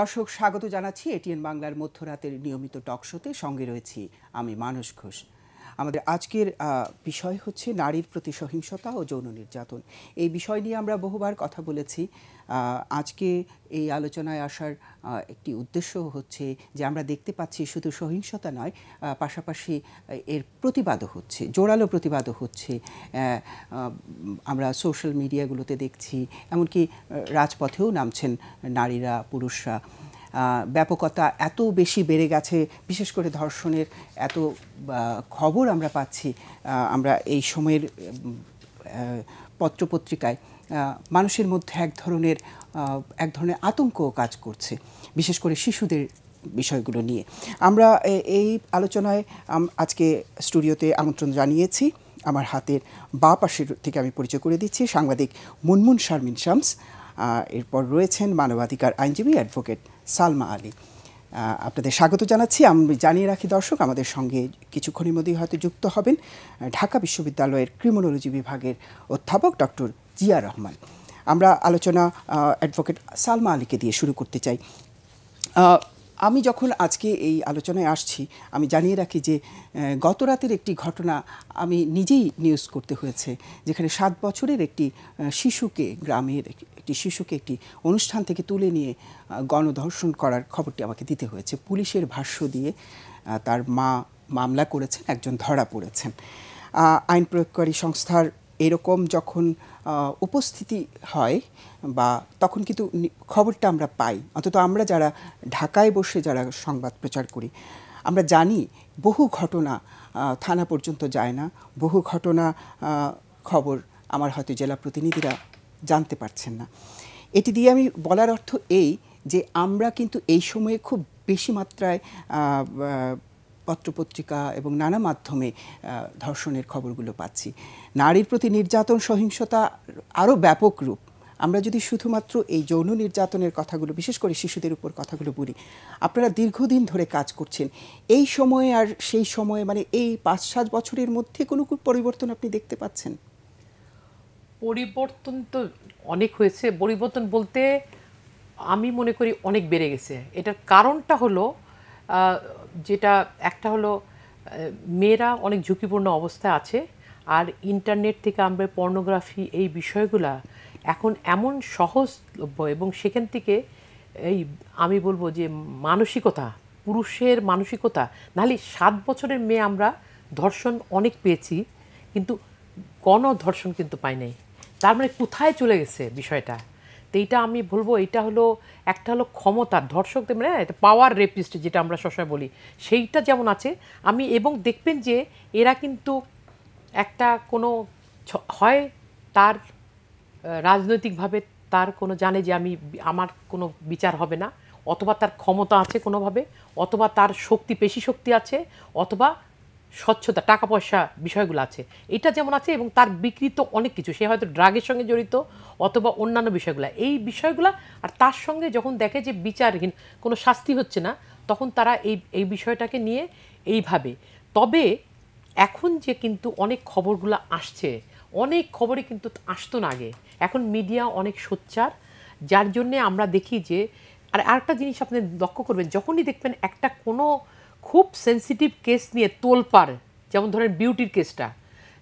দর্শক স্বাগত জানাচ্ছি এটিএন বাংলার মধ্যরাতের নিয়মিত টক শোতে সঙ্গে রয়েছি আমি মানস ঘোষ আমাদের আজকের বিষয় হচ্ছে নারীর প্রতি সহিংসতা ও যৌন নির্যাতন এই বিষয় নিয়ে আমরা বহুবার কথা বলেছি আজকে এই আলোচনায় আসার একটি উদ্দেশ্য হচ্ছে যে আমরা দেখতে পাচ্ছি শুধু সহিংসতা নয় পাশাপাশি এর প্রতিবাদও হচ্ছে জোরালো প্রতিবাদও হচ্ছে আমরা সোশ্যাল মিডিয়াগুলোতে দেখছি এমনকি রাজপথেও নামছেন নারীরা পুরুষরা ব্যাপকতা এত বেশি বেড়ে গেছে বিশেষ করে ধর্ষণের এত খবর আমরা পাচ্ছি আমরা এই সময়ের পত্রপত্রিকায় মানুষের মধ্যে এক ধরনের এক ধরনের আতঙ্ক কাজ করছে বিশেষ করে শিশুদের বিষয়গুলো নিয়ে আমরা এই আলোচনায় আজকে স্টুডিওতে আমন্ত্রণ জানিয়েছি আমার হাতের বা পাশের থেকে আমি পরিচয় করে দিচ্ছি সাংবাদিক মুনমুন শারমিন শামস এরপর রয়েছেন মানবাধিকার আইনজীবী অ্যাডভোকেট সালমা আলী আপনাদের স্বাগত জানাচ্ছি আমি জানিয়ে রাখি দর্শক আমাদের সঙ্গে কিছুক্ষণের মধ্যেই হয়তো যুক্ত হবেন ঢাকা বিশ্ববিদ্যালয়ের ক্রিমিনোলজি বিভাগের অধ্যাপক ডক্টর জিয়া রহমান আমরা আলোচনা অ্যাডভোকেট সালমা আলীকে দিয়ে শুরু করতে চাই আমি যখন আজকে এই আলোচনায় আসছি আমি জানিয়ে রাখি যে গত রাতের একটি ঘটনা আমি নিজেই নিউজ করতে হয়েছে যেখানে সাত বছরের একটি শিশুকে গ্রামের একটি শিশুকে একটি অনুষ্ঠান থেকে তুলে নিয়ে গণধর্ষণ করার খবরটি আমাকে দিতে হয়েছে পুলিশের ভাষ্য দিয়ে তার মা মামলা করেছেন একজন ধরা পড়েছেন আইন প্রয়োগকারী সংস্থার এরকম যখন উপস্থিতি হয় বা তখন কিন্তু খবরটা আমরা পাই অন্তত আমরা যারা ঢাকায় বসে যারা সংবাদ প্রচার করি আমরা জানি বহু ঘটনা থানা পর্যন্ত যায় না বহু ঘটনা খবর আমার হয়তো জেলা প্রতিনিধিরা জানতে পারছেন না এটি দিয়ে আমি বলার অর্থ এই যে আমরা কিন্তু এই সময়ে খুব বেশি মাত্রায় পত্রপত্রিকা এবং নানা মাধ্যমে ধর্ষণের খবরগুলো পাচ্ছি নারীর প্রতি নির্যাতন সহিংসতা আরও ব্যাপক রূপ আমরা যদি শুধুমাত্র এই যৌন নির্যাতনের কথাগুলো বিশেষ করে শিশুদের উপর কথাগুলো বলি আপনারা দীর্ঘদিন ধরে কাজ করছেন এই সময়ে আর সেই সময়ে মানে এই পাঁচ সাত বছরের মধ্যে কোনো পরিবর্তন আপনি দেখতে পাচ্ছেন পরিবর্তন তো অনেক হয়েছে পরিবর্তন বলতে আমি মনে করি অনেক বেড়ে গেছে এটার কারণটা হলো যেটা একটা হলো মেয়েরা অনেক ঝুঁকিপূর্ণ অবস্থায় আছে আর ইন্টারনেট থেকে আমরা পর্নোগ্রাফি এই বিষয়গুলো এখন এমন সহজলভ্য এবং সেখান থেকে এই আমি বলবো যে মানসিকতা পুরুষের মানসিকতা নাহলে সাত বছরের মেয়ে আমরা ধর্ষণ অনেক পেয়েছি কিন্তু গণ ধর্ষণ কিন্তু পাই নাই তার মানে কোথায় চলে গেছে বিষয়টা এইটা আমি বলবো এটা হলো একটা হলো ক্ষমতা ধর্ষকদের মানে এটা পাওয়ার রেপিস্ট যেটা আমরা সবসময় বলি সেইটা যেমন আছে আমি এবং দেখবেন যে এরা কিন্তু একটা কোনো হয় তার রাজনৈতিকভাবে তার কোনো জানে যে আমি আমার কোনো বিচার হবে না অথবা তার ক্ষমতা আছে কোনোভাবে অথবা তার শক্তি পেশি শক্তি আছে অথবা স্বচ্ছতা টাকা পয়সা বিষয়গুলো আছে এটা যেমন আছে এবং তার বিকৃত অনেক কিছু সে হয়তো ড্রাগের সঙ্গে জড়িত অথবা অন্যান্য বিষয়গুলো এই বিষয়গুলো আর তার সঙ্গে যখন দেখে যে বিচারহীন কোনো শাস্তি হচ্ছে না তখন তারা এই এই বিষয়টাকে নিয়ে এইভাবে তবে এখন যে কিন্তু অনেক খবরগুলো আসছে অনেক খবরে কিন্তু আসতো না আগে এখন মিডিয়া অনেক সোচ্চার যার জন্যে আমরা দেখি যে আর আরেকটা জিনিস আপনি লক্ষ্য করবেন যখনই দেখবেন একটা কোনো খুব সেন্সিটিভ কেস নিয়ে তোলপাড় যেমন ধরেন বিউটির কেসটা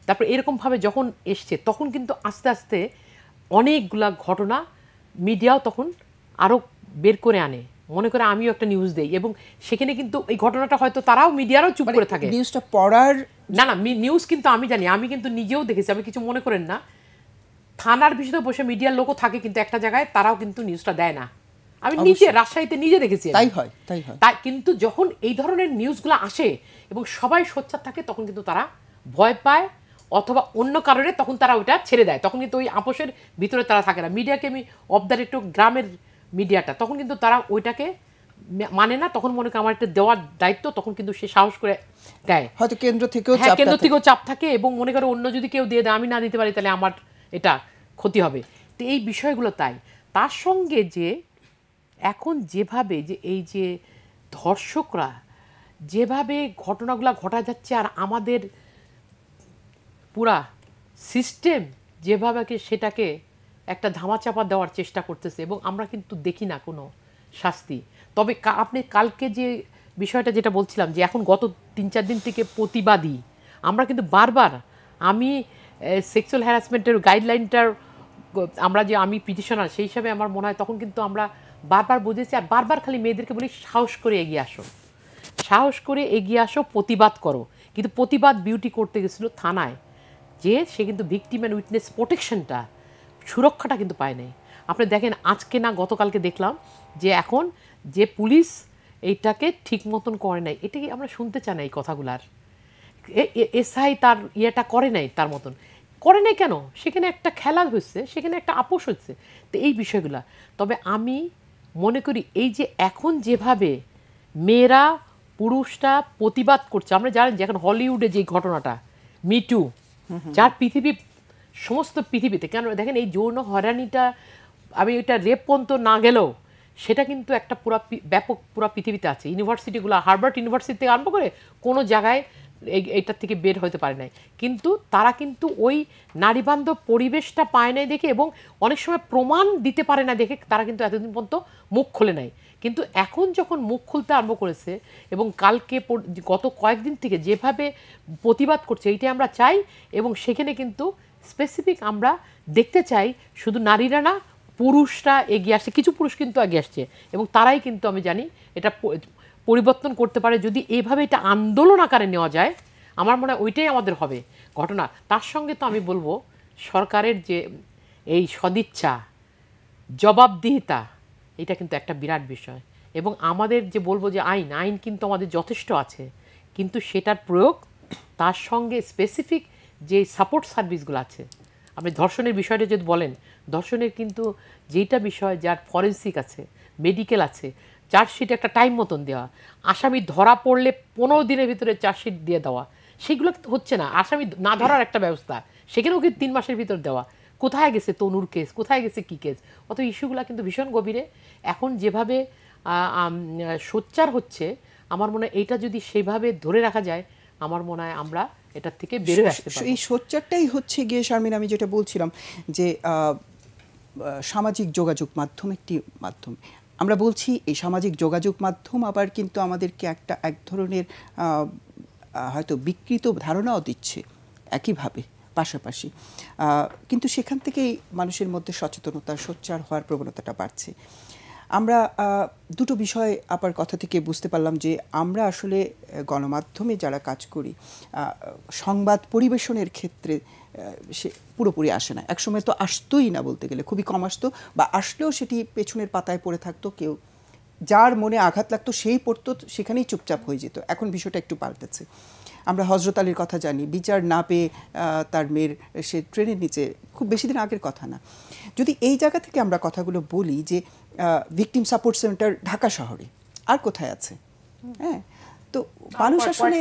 তারপর এরকমভাবে যখন এসছে তখন কিন্তু আস্তে আস্তে অনেকগুলা ঘটনা মিডিয়াও তখন আরও বের করে আনে মনে করে আমিও একটা নিউজ দেই এবং সেখানে কিন্তু এই ঘটনাটা হয়তো তারাও মিডিয়ারও চুপ মানে করে থাকে নিউজটা পড়ার না না নিউজ কিন্তু আমি জানি আমি কিন্তু নিজেও দেখেছি আমি কিছু মনে করেন না থানার বিষয়ে বসে মিডিয়ার লোকও থাকে কিন্তু একটা জায়গায় তারাও কিন্তু নিউজটা দেয় না আমি নিজে রাজশাহীতে নিজে দেখেছি তাই হয় তাই হয় তাই কিন্তু যখন এই ধরনের নিউজগুলো আসে এবং সবাই সোচ্চার থাকে তখন কিন্তু তারা ভয় পায় অথবা অন্য কারণে তখন তারা ওটা ছেড়ে দেয় তখন কিন্তু ওই আপোষের ভিতরে তারা থাকে না মিডিয়াকে আমি অফ দ্য একটু গ্রামের মিডিয়াটা তখন কিন্তু তারা ওইটাকে মানে না তখন মনে করি আমার একটা দেওয়ার দায়িত্ব তখন কিন্তু সে সাহস করে দেয় হয়তো কেন্দ্র থেকেও হ্যাঁ কেন্দ্র থেকেও চাপ থাকে এবং মনে করো অন্য যদি কেউ দিয়ে দেয় আমি না দিতে পারি তাহলে আমার এটা ক্ষতি হবে তো এই বিষয়গুলো তাই তার সঙ্গে যে এখন যেভাবে যে এই যে ধর্ষকরা যেভাবে ঘটনাগুলো ঘটা যাচ্ছে আর আমাদের পুরা সিস্টেম যেভাবে সেটাকে একটা ধামাচাপা দেওয়ার চেষ্টা করতেছে এবং আমরা কিন্তু দেখি না কোনো শাস্তি তবে আপনি কালকে যে বিষয়টা যেটা বলছিলাম যে এখন গত তিন চার দিন থেকে প্রতিবাদী আমরা কিন্তু বারবার আমি সেক্সুয়াল হ্যারাসমেন্টের গাইডলাইনটার আমরা যে আমি পিটিশনার সেই হিসাবে আমার মনে হয় তখন কিন্তু আমরা বারবার বুঝেছি আর বারবার খালি মেয়েদেরকে বলি সাহস করে এগিয়ে আসো সাহস করে এগিয়ে আসো প্রতিবাদ করো কিন্তু প্রতিবাদ বিউটি করতে গেছিলো থানায় যে সে কিন্তু ভিকটিম অ্যান্ড উইটনেস প্রোটেকশনটা সুরক্ষাটা কিন্তু পায় নাই আপনি দেখেন আজকে না গতকালকে দেখলাম যে এখন যে পুলিশ এইটাকে ঠিক মতন করে নাই এটা কি আমরা শুনতে চাই না এই কথাগুলার এসআই তার ইয়েটা করে নাই তার মতন করে নাই কেন সেখানে একটা খেলা হচ্ছে সেখানে একটা আপোষ হচ্ছে তো এই বিষয়গুলা তবে আমি মনে করি এই যে এখন যেভাবে মেয়েরা পুরুষরা প্রতিবাদ করছে আমরা জানেন যে এখন হলিউডে যে ঘটনাটা মিটু যার পৃথিবী সমস্ত পৃথিবীতে কেন দেখেন এই যৌন হয়রানিটা আমি এটা রেপ পর্যন্ত না গেলেও সেটা কিন্তু একটা পুরা ব্যাপক পুরা পৃথিবীতে আছে ইউনিভার্সিটিগুলো হার্ভার্ড ইউনিভার্সিটি থেকে আরম্ভ করে কোনো জায়গায় এইটার থেকে বের হতে পারে নাই কিন্তু তারা কিন্তু ওই নারীবান্ধব পরিবেশটা পায় নাই দেখে এবং অনেক সময় প্রমাণ দিতে পারে না দেখে তারা কিন্তু এতদিন পর্যন্ত মুখ খোলে নাই কিন্তু এখন যখন মুখ খুলতে আরম্ভ করেছে এবং কালকে গত কয়েকদিন থেকে যেভাবে প্রতিবাদ করছে এইটাই আমরা চাই এবং সেখানে কিন্তু স্পেসিফিক আমরা দেখতে চাই শুধু নারীরা না পুরুষরা এগিয়ে আসছে কিছু পুরুষ কিন্তু এগিয়ে আসছে এবং তারাই কিন্তু আমি জানি এটা পরিবর্তন করতে পারে যদি এইভাবে এটা আন্দোলন আকারে নেওয়া যায় আমার মনে হয় ওইটাই আমাদের হবে ঘটনা তার সঙ্গে তো আমি বলবো সরকারের যে এই সদিচ্ছা জবাবদিহিতা এটা কিন্তু একটা বিরাট বিষয় এবং আমাদের যে বলবো যে আইন আইন কিন্তু আমাদের যথেষ্ট আছে কিন্তু সেটার প্রয়োগ তার সঙ্গে স্পেসিফিক যে সাপোর্ট সার্ভিসগুলো আছে আপনি ধর্ষণের বিষয়টা যদি বলেন ধর্ষণের কিন্তু যেইটা বিষয় যার ফরেন্সিক আছে মেডিকেল আছে চার্জশিট একটা টাইম মতন দেওয়া আসামি ধরা পড়লে পনেরো দিনের ভিতরে চার্জশিট দিয়ে দেওয়া সেগুলো তো হচ্ছে না আসামি না ধরার একটা ব্যবস্থা সেখানেও কিন্তু তিন মাসের ভিতর দেওয়া কোথায় গেছে তনুর কেস কোথায় গেছে কী কেস অত ইস্যুগুলো কিন্তু ভীষণ গভীরে এখন যেভাবে সোচ্চার হচ্ছে আমার মনে হয় এইটা যদি সেভাবে ধরে রাখা যায় আমার মনে হয় আমরা এটার থেকে বেরো আসতে এই সোচ্চারটাই হচ্ছে গিয়ে শারমিন আমি যেটা বলছিলাম যে সামাজিক যোগাযোগ মাধ্যম একটি মাধ্যম আমরা বলছি এই সামাজিক যোগাযোগ মাধ্যম আবার কিন্তু আমাদেরকে একটা এক ধরনের হয়তো বিকৃত ধারণাও দিচ্ছে একইভাবে পাশাপাশি কিন্তু সেখান থেকেই মানুষের মধ্যে সচেতনতা সোচ্চার হওয়ার প্রবণতাটা বাড়ছে আমরা দুটো বিষয় আপার কথা থেকে বুঝতে পারলাম যে আমরা আসলে গণমাধ্যমে যারা কাজ করি সংবাদ পরিবেশনের ক্ষেত্রে সে পুরোপুরি আসে না একসময় তো আসতোই না বলতে গেলে খুবই কম আসতো বা আসলেও সেটি পেছনের পাতায় পড়ে থাকতো কেউ যার মনে আঘাত লাগতো সেই পড়তো সেখানেই চুপচাপ হয়ে যেত এখন বিষয়টা একটু পাল্টেছে আমরা হজরত আলীর কথা জানি বিচার না পেয়ে তার মেয়ের সে ট্রেনের নিচে খুব বেশি দিন আগের কথা না যদি এই জায়গা থেকে আমরা কথাগুলো বলি যে ভিকটিম সাপোর্ট সেন্টার ঢাকা শহরে আর কোথায় আছে হ্যাঁ তো মানুষ আসলে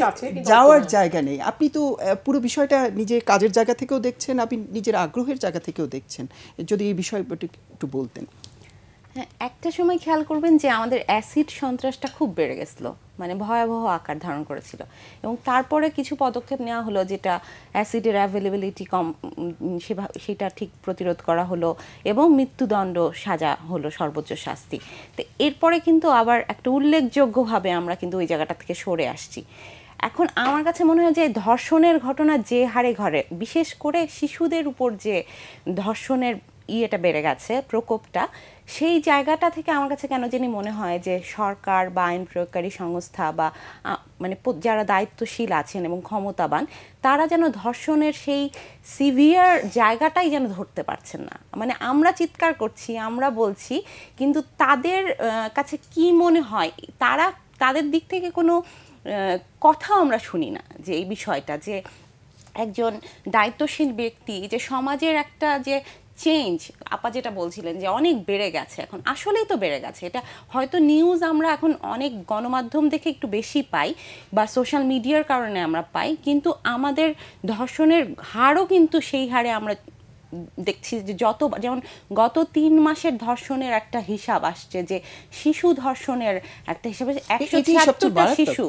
যাওয়ার জায়গা নেই আপনি তো পুরো বিষয়টা নিজের কাজের জায়গা থেকেও দেখছেন আপনি নিজের আগ্রহের জায়গা থেকেও দেখছেন যদি এই বিষয়টি একটু বলতেন হ্যাঁ একটা সময় খেয়াল করবেন যে আমাদের অ্যাসিড সন্ত্রাসটা খুব বেড়ে গেছিলো মানে ভয়াবহ আকার ধারণ করেছিল এবং তারপরে কিছু পদক্ষেপ নেওয়া হলো যেটা অ্যাসিডের অ্যাভেলেবিলিটি কম সেটা ঠিক প্রতিরোধ করা হলো এবং মৃত্যুদণ্ড সাজা হলো সর্বোচ্চ শাস্তি তো এরপরে কিন্তু আবার একটা উল্লেখযোগ্যভাবে আমরা কিন্তু ওই জায়গাটা থেকে সরে আসছি এখন আমার কাছে মনে হয় যে ধর্ষণের ঘটনা যে হারে ঘরে বিশেষ করে শিশুদের উপর যে ধর্ষণের ইয়েটা বেড়ে গেছে প্রকোপটা সেই জায়গাটা থেকে আমার কাছে কেন জানি মনে হয় যে সরকার বা আইন প্রয়োগকারী সংস্থা বা মানে যারা দায়িত্বশীল আছেন এবং ক্ষমতাবান তারা যেন ধর্ষণের সেই সিভিয়ার জায়গাটাই যেন ধরতে পারছেন না মানে আমরা চিৎকার করছি আমরা বলছি কিন্তু তাদের কাছে কি মনে হয় তারা তাদের দিক থেকে কোনো কথা আমরা শুনি না যে এই বিষয়টা যে একজন দায়িত্বশীল ব্যক্তি যে সমাজের একটা যে চেঞ্জ আপা যেটা বলছিলেন যে অনেক বেড়ে গেছে এখন আসলেই তো বেড়ে গেছে এটা হয়তো নিউজ আমরা এখন অনেক গণমাধ্যম দেখে একটু বেশি পাই বা সোশ্যাল মিডিয়ার কারণে আমরা পাই কিন্তু আমাদের ধর্ষণের হারও কিন্তু সেই হারে আমরা দেখছি যে যত যেমন গত তিন মাসের ধর্ষণের একটা হিসাব আসছে যে শিশু ধর্ষণের একটা হিসাব একশো ছিয়াত্তরটা শিশু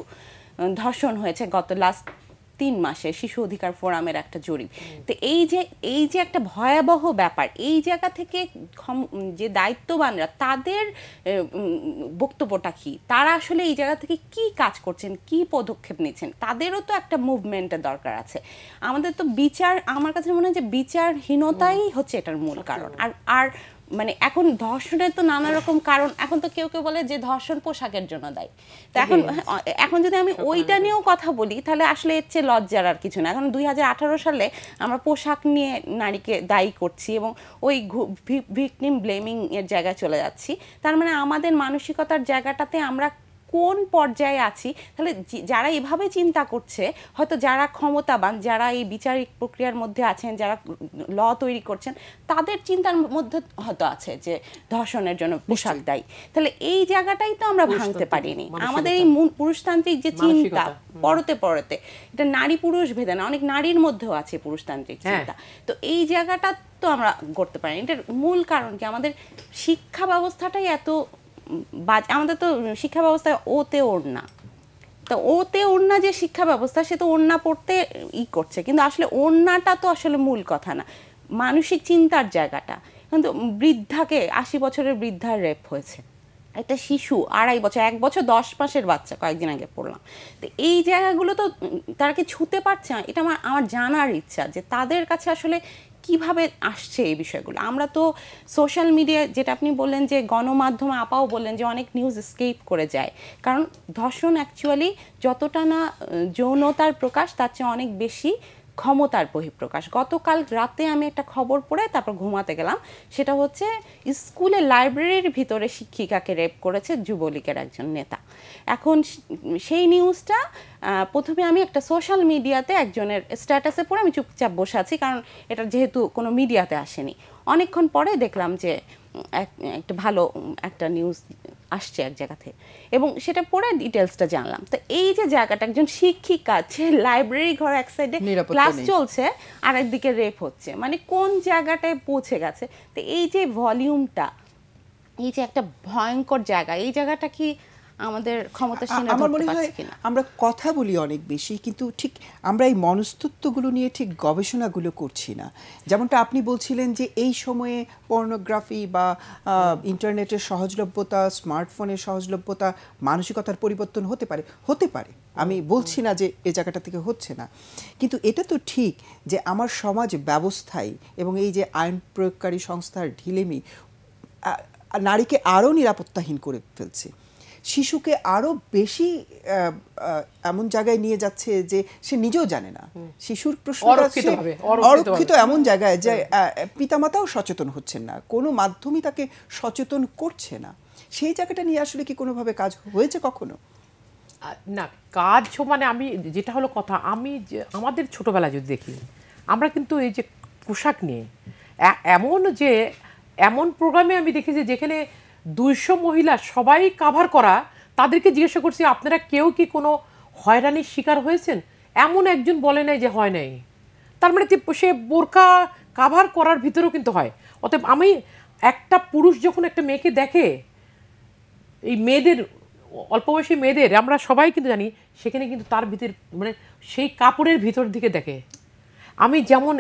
ধর্ষণ হয়েছে গত লাস্ট তিন মাসে শিশু অধিকার ফোরামের একটা জরিপ তো এই যে এই যে একটা ভয়াবহ ব্যাপার এই জায়গা থেকে যে দায়িত্ববানরা তাদের বক্তব্যটা কি তারা আসলে এই জায়গা থেকে কি কাজ করছেন কি পদক্ষেপ নিচ্ছেন তাদেরও তো একটা মুভমেন্টের দরকার আছে আমাদের তো বিচার আমার কাছে মনে হয় যে বিচারহীনতাই হচ্ছে এটার মূল কারণ আর আর মানে এখন ধর্ষণের তো নানা রকম কারণ এখন তো কেউ কেউ বলে যে ধর্ষণ পোশাকের জন্য দেয় তো এখন হ্যাঁ, এখন যদি আমি ওইটা নিয়েও কথা বলি তাহলে আসলে এর চেয়ে লজ্জার আর কিছু না এখন দুই সালে আমরা পোশাক নিয়ে নারীকে দায়ী করছি এবং ওই ভিকটিম ব্লেমিং এর জায়গায় চলে যাচ্ছি তার মানে আমাদের মানসিকতার জায়গাটাতে আমরা কোন পর্যায়ে আছি তাহলে যারা এভাবে চিন্তা করছে হয়তো যারা ক্ষমতাবান যারা এই বিচারিক প্রক্রিয়ার মধ্যে আছেন যারা ল তৈরি করছেন তাদের চিন্তার মধ্যে হয়তো আছে যে ধর্ষণের জন্য পোশাক দায়ী তাহলে এই জায়গাটাই তো আমরা ভাঙতে পারিনি আমাদের এই পুরুষতান্ত্রিক যে চিন্তা পরতে পরতে এটা নারী পুরুষ ভেদে না অনেক নারীর মধ্যেও আছে পুরুষতান্ত্রিক হ্যাঁ। চিন্তা তো এই জায়গাটা তো আমরা করতে পারি এটার মূল কারণ কি আমাদের শিক্ষা ব্যবস্থাটাই এত আমাদের তো শিক্ষা ব্যবস্থায় ওতে ওড়না তো ওতে ওড়না যে শিক্ষা ব্যবস্থা সে তো ওড়না পড়তে ই করছে কিন্তু আসলে ওড়নাটা তো আসলে মূল কথা না মানসিক চিন্তার জায়গাটা কিন্তু বৃদ্ধাকে আশি বছরের বৃদ্ধার রেপ হয়েছে একটা শিশু আড়াই বছর এক বছর দশ মাসের বাচ্চা কয়েকদিন আগে পড়লাম তো এই জায়গাগুলো তো তারা কি ছুতে পারছে না এটা আমার আমার জানার ইচ্ছা যে তাদের কাছে আসলে কিভাবে আসছে এই বিষয়গুলো আমরা তো সোশ্যাল মিডিয়া যেটা আপনি বললেন যে গণমাধ্যমে আপাও বললেন যে অনেক নিউজ স্কেপ করে যায় কারণ ধর্ষণ অ্যাকচুয়ালি যতটা না যৌনতার প্রকাশ তার চেয়ে অনেক বেশি ক্ষমতার বহিঃপ্রকাশ গতকাল রাতে আমি একটা খবর পড়ে তারপর ঘুমাতে গেলাম সেটা হচ্ছে স্কুলে লাইব্রেরির ভিতরে শিক্ষিকাকে রেপ করেছে যুবলীগের একজন নেতা এখন সেই নিউজটা প্রথমে আমি একটা সোশ্যাল মিডিয়াতে একজনের স্ট্যাটাসে পড়ে আমি চুপচাপ বসে আছি কারণ এটা যেহেতু কোনো মিডিয়াতে আসেনি অনেকক্ষণ পরে দেখলাম যে একটা ভালো একটা নিউজ আসছে এক জায়গাতে এবং সেটা পুরো ডিটেলসটা জানলাম তো এই যে জায়গাটা একজন শিক্ষিকা যে লাইব্রেরি ঘর এক সাইডে ক্লাস চলছে আর একদিকে রেপ হচ্ছে মানে কোন জায়গাটায় পৌঁছে গেছে তো এই যে ভলিউমটা এই যে একটা ভয়ঙ্কর জায়গা এই জায়গাটা কি আমাদের ক্ষমতাসীন আমার মনে হয় আমরা কথা বলি অনেক বেশি কিন্তু ঠিক আমরা এই মনস্তত্ত্বগুলো নিয়ে ঠিক গবেষণাগুলো করছি না যেমনটা আপনি বলছিলেন যে এই সময়ে পর্নোগ্রাফি বা ইন্টারনেটের সহজলভ্যতা স্মার্টফোনের সহজলভ্যতা মানসিকতার পরিবর্তন হতে পারে হতে পারে আমি বলছি না যে এ জায়গাটা থেকে হচ্ছে না কিন্তু এটা তো ঠিক যে আমার সমাজ ব্যবস্থায় এবং এই যে আইন প্রয়োগকারী সংস্থার ঢিলেমি নারীকে আরও নিরাপত্তাহীন করে ফেলছে শিশুকে আরও বেশি এমন জায়গায় নিয়ে যাচ্ছে যে সে নিজেও জানে না শিশুর প্রশ্ন অরক্ষিত এমন জায়গায় যে পিতামাতাও সচেতন হচ্ছেন না কোনো মাধ্যমই তাকে সচেতন করছে না সেই জায়গাটা নিয়ে আসলে কি কোনোভাবে কাজ হয়েছে কখনো না কাজ মানে আমি যেটা হলো কথা আমি আমাদের ছোটবেলায় যদি দেখি আমরা কিন্তু এই যে পোশাক নিয়ে এমন যে এমন প্রোগ্রামে আমি দেখেছি যেখানে দুইশো মহিলা সবাই কাভার করা তাদেরকে জিজ্ঞাসা করছি আপনারা কেউ কি কোনো হয়রানির শিকার হয়েছেন এমন একজন বলে নাই যে হয় নাই তার মানে সে বোরকা কাভার করার ভিতরেও কিন্তু হয় অতএব আমি একটা পুরুষ যখন একটা মেয়েকে দেখে এই মেয়েদের অল্প বয়সী মেয়েদের আমরা সবাই কিন্তু জানি সেখানে কিন্তু তার ভিতর মানে সেই কাপড়ের ভিতর দিকে দেখে আমি যেমন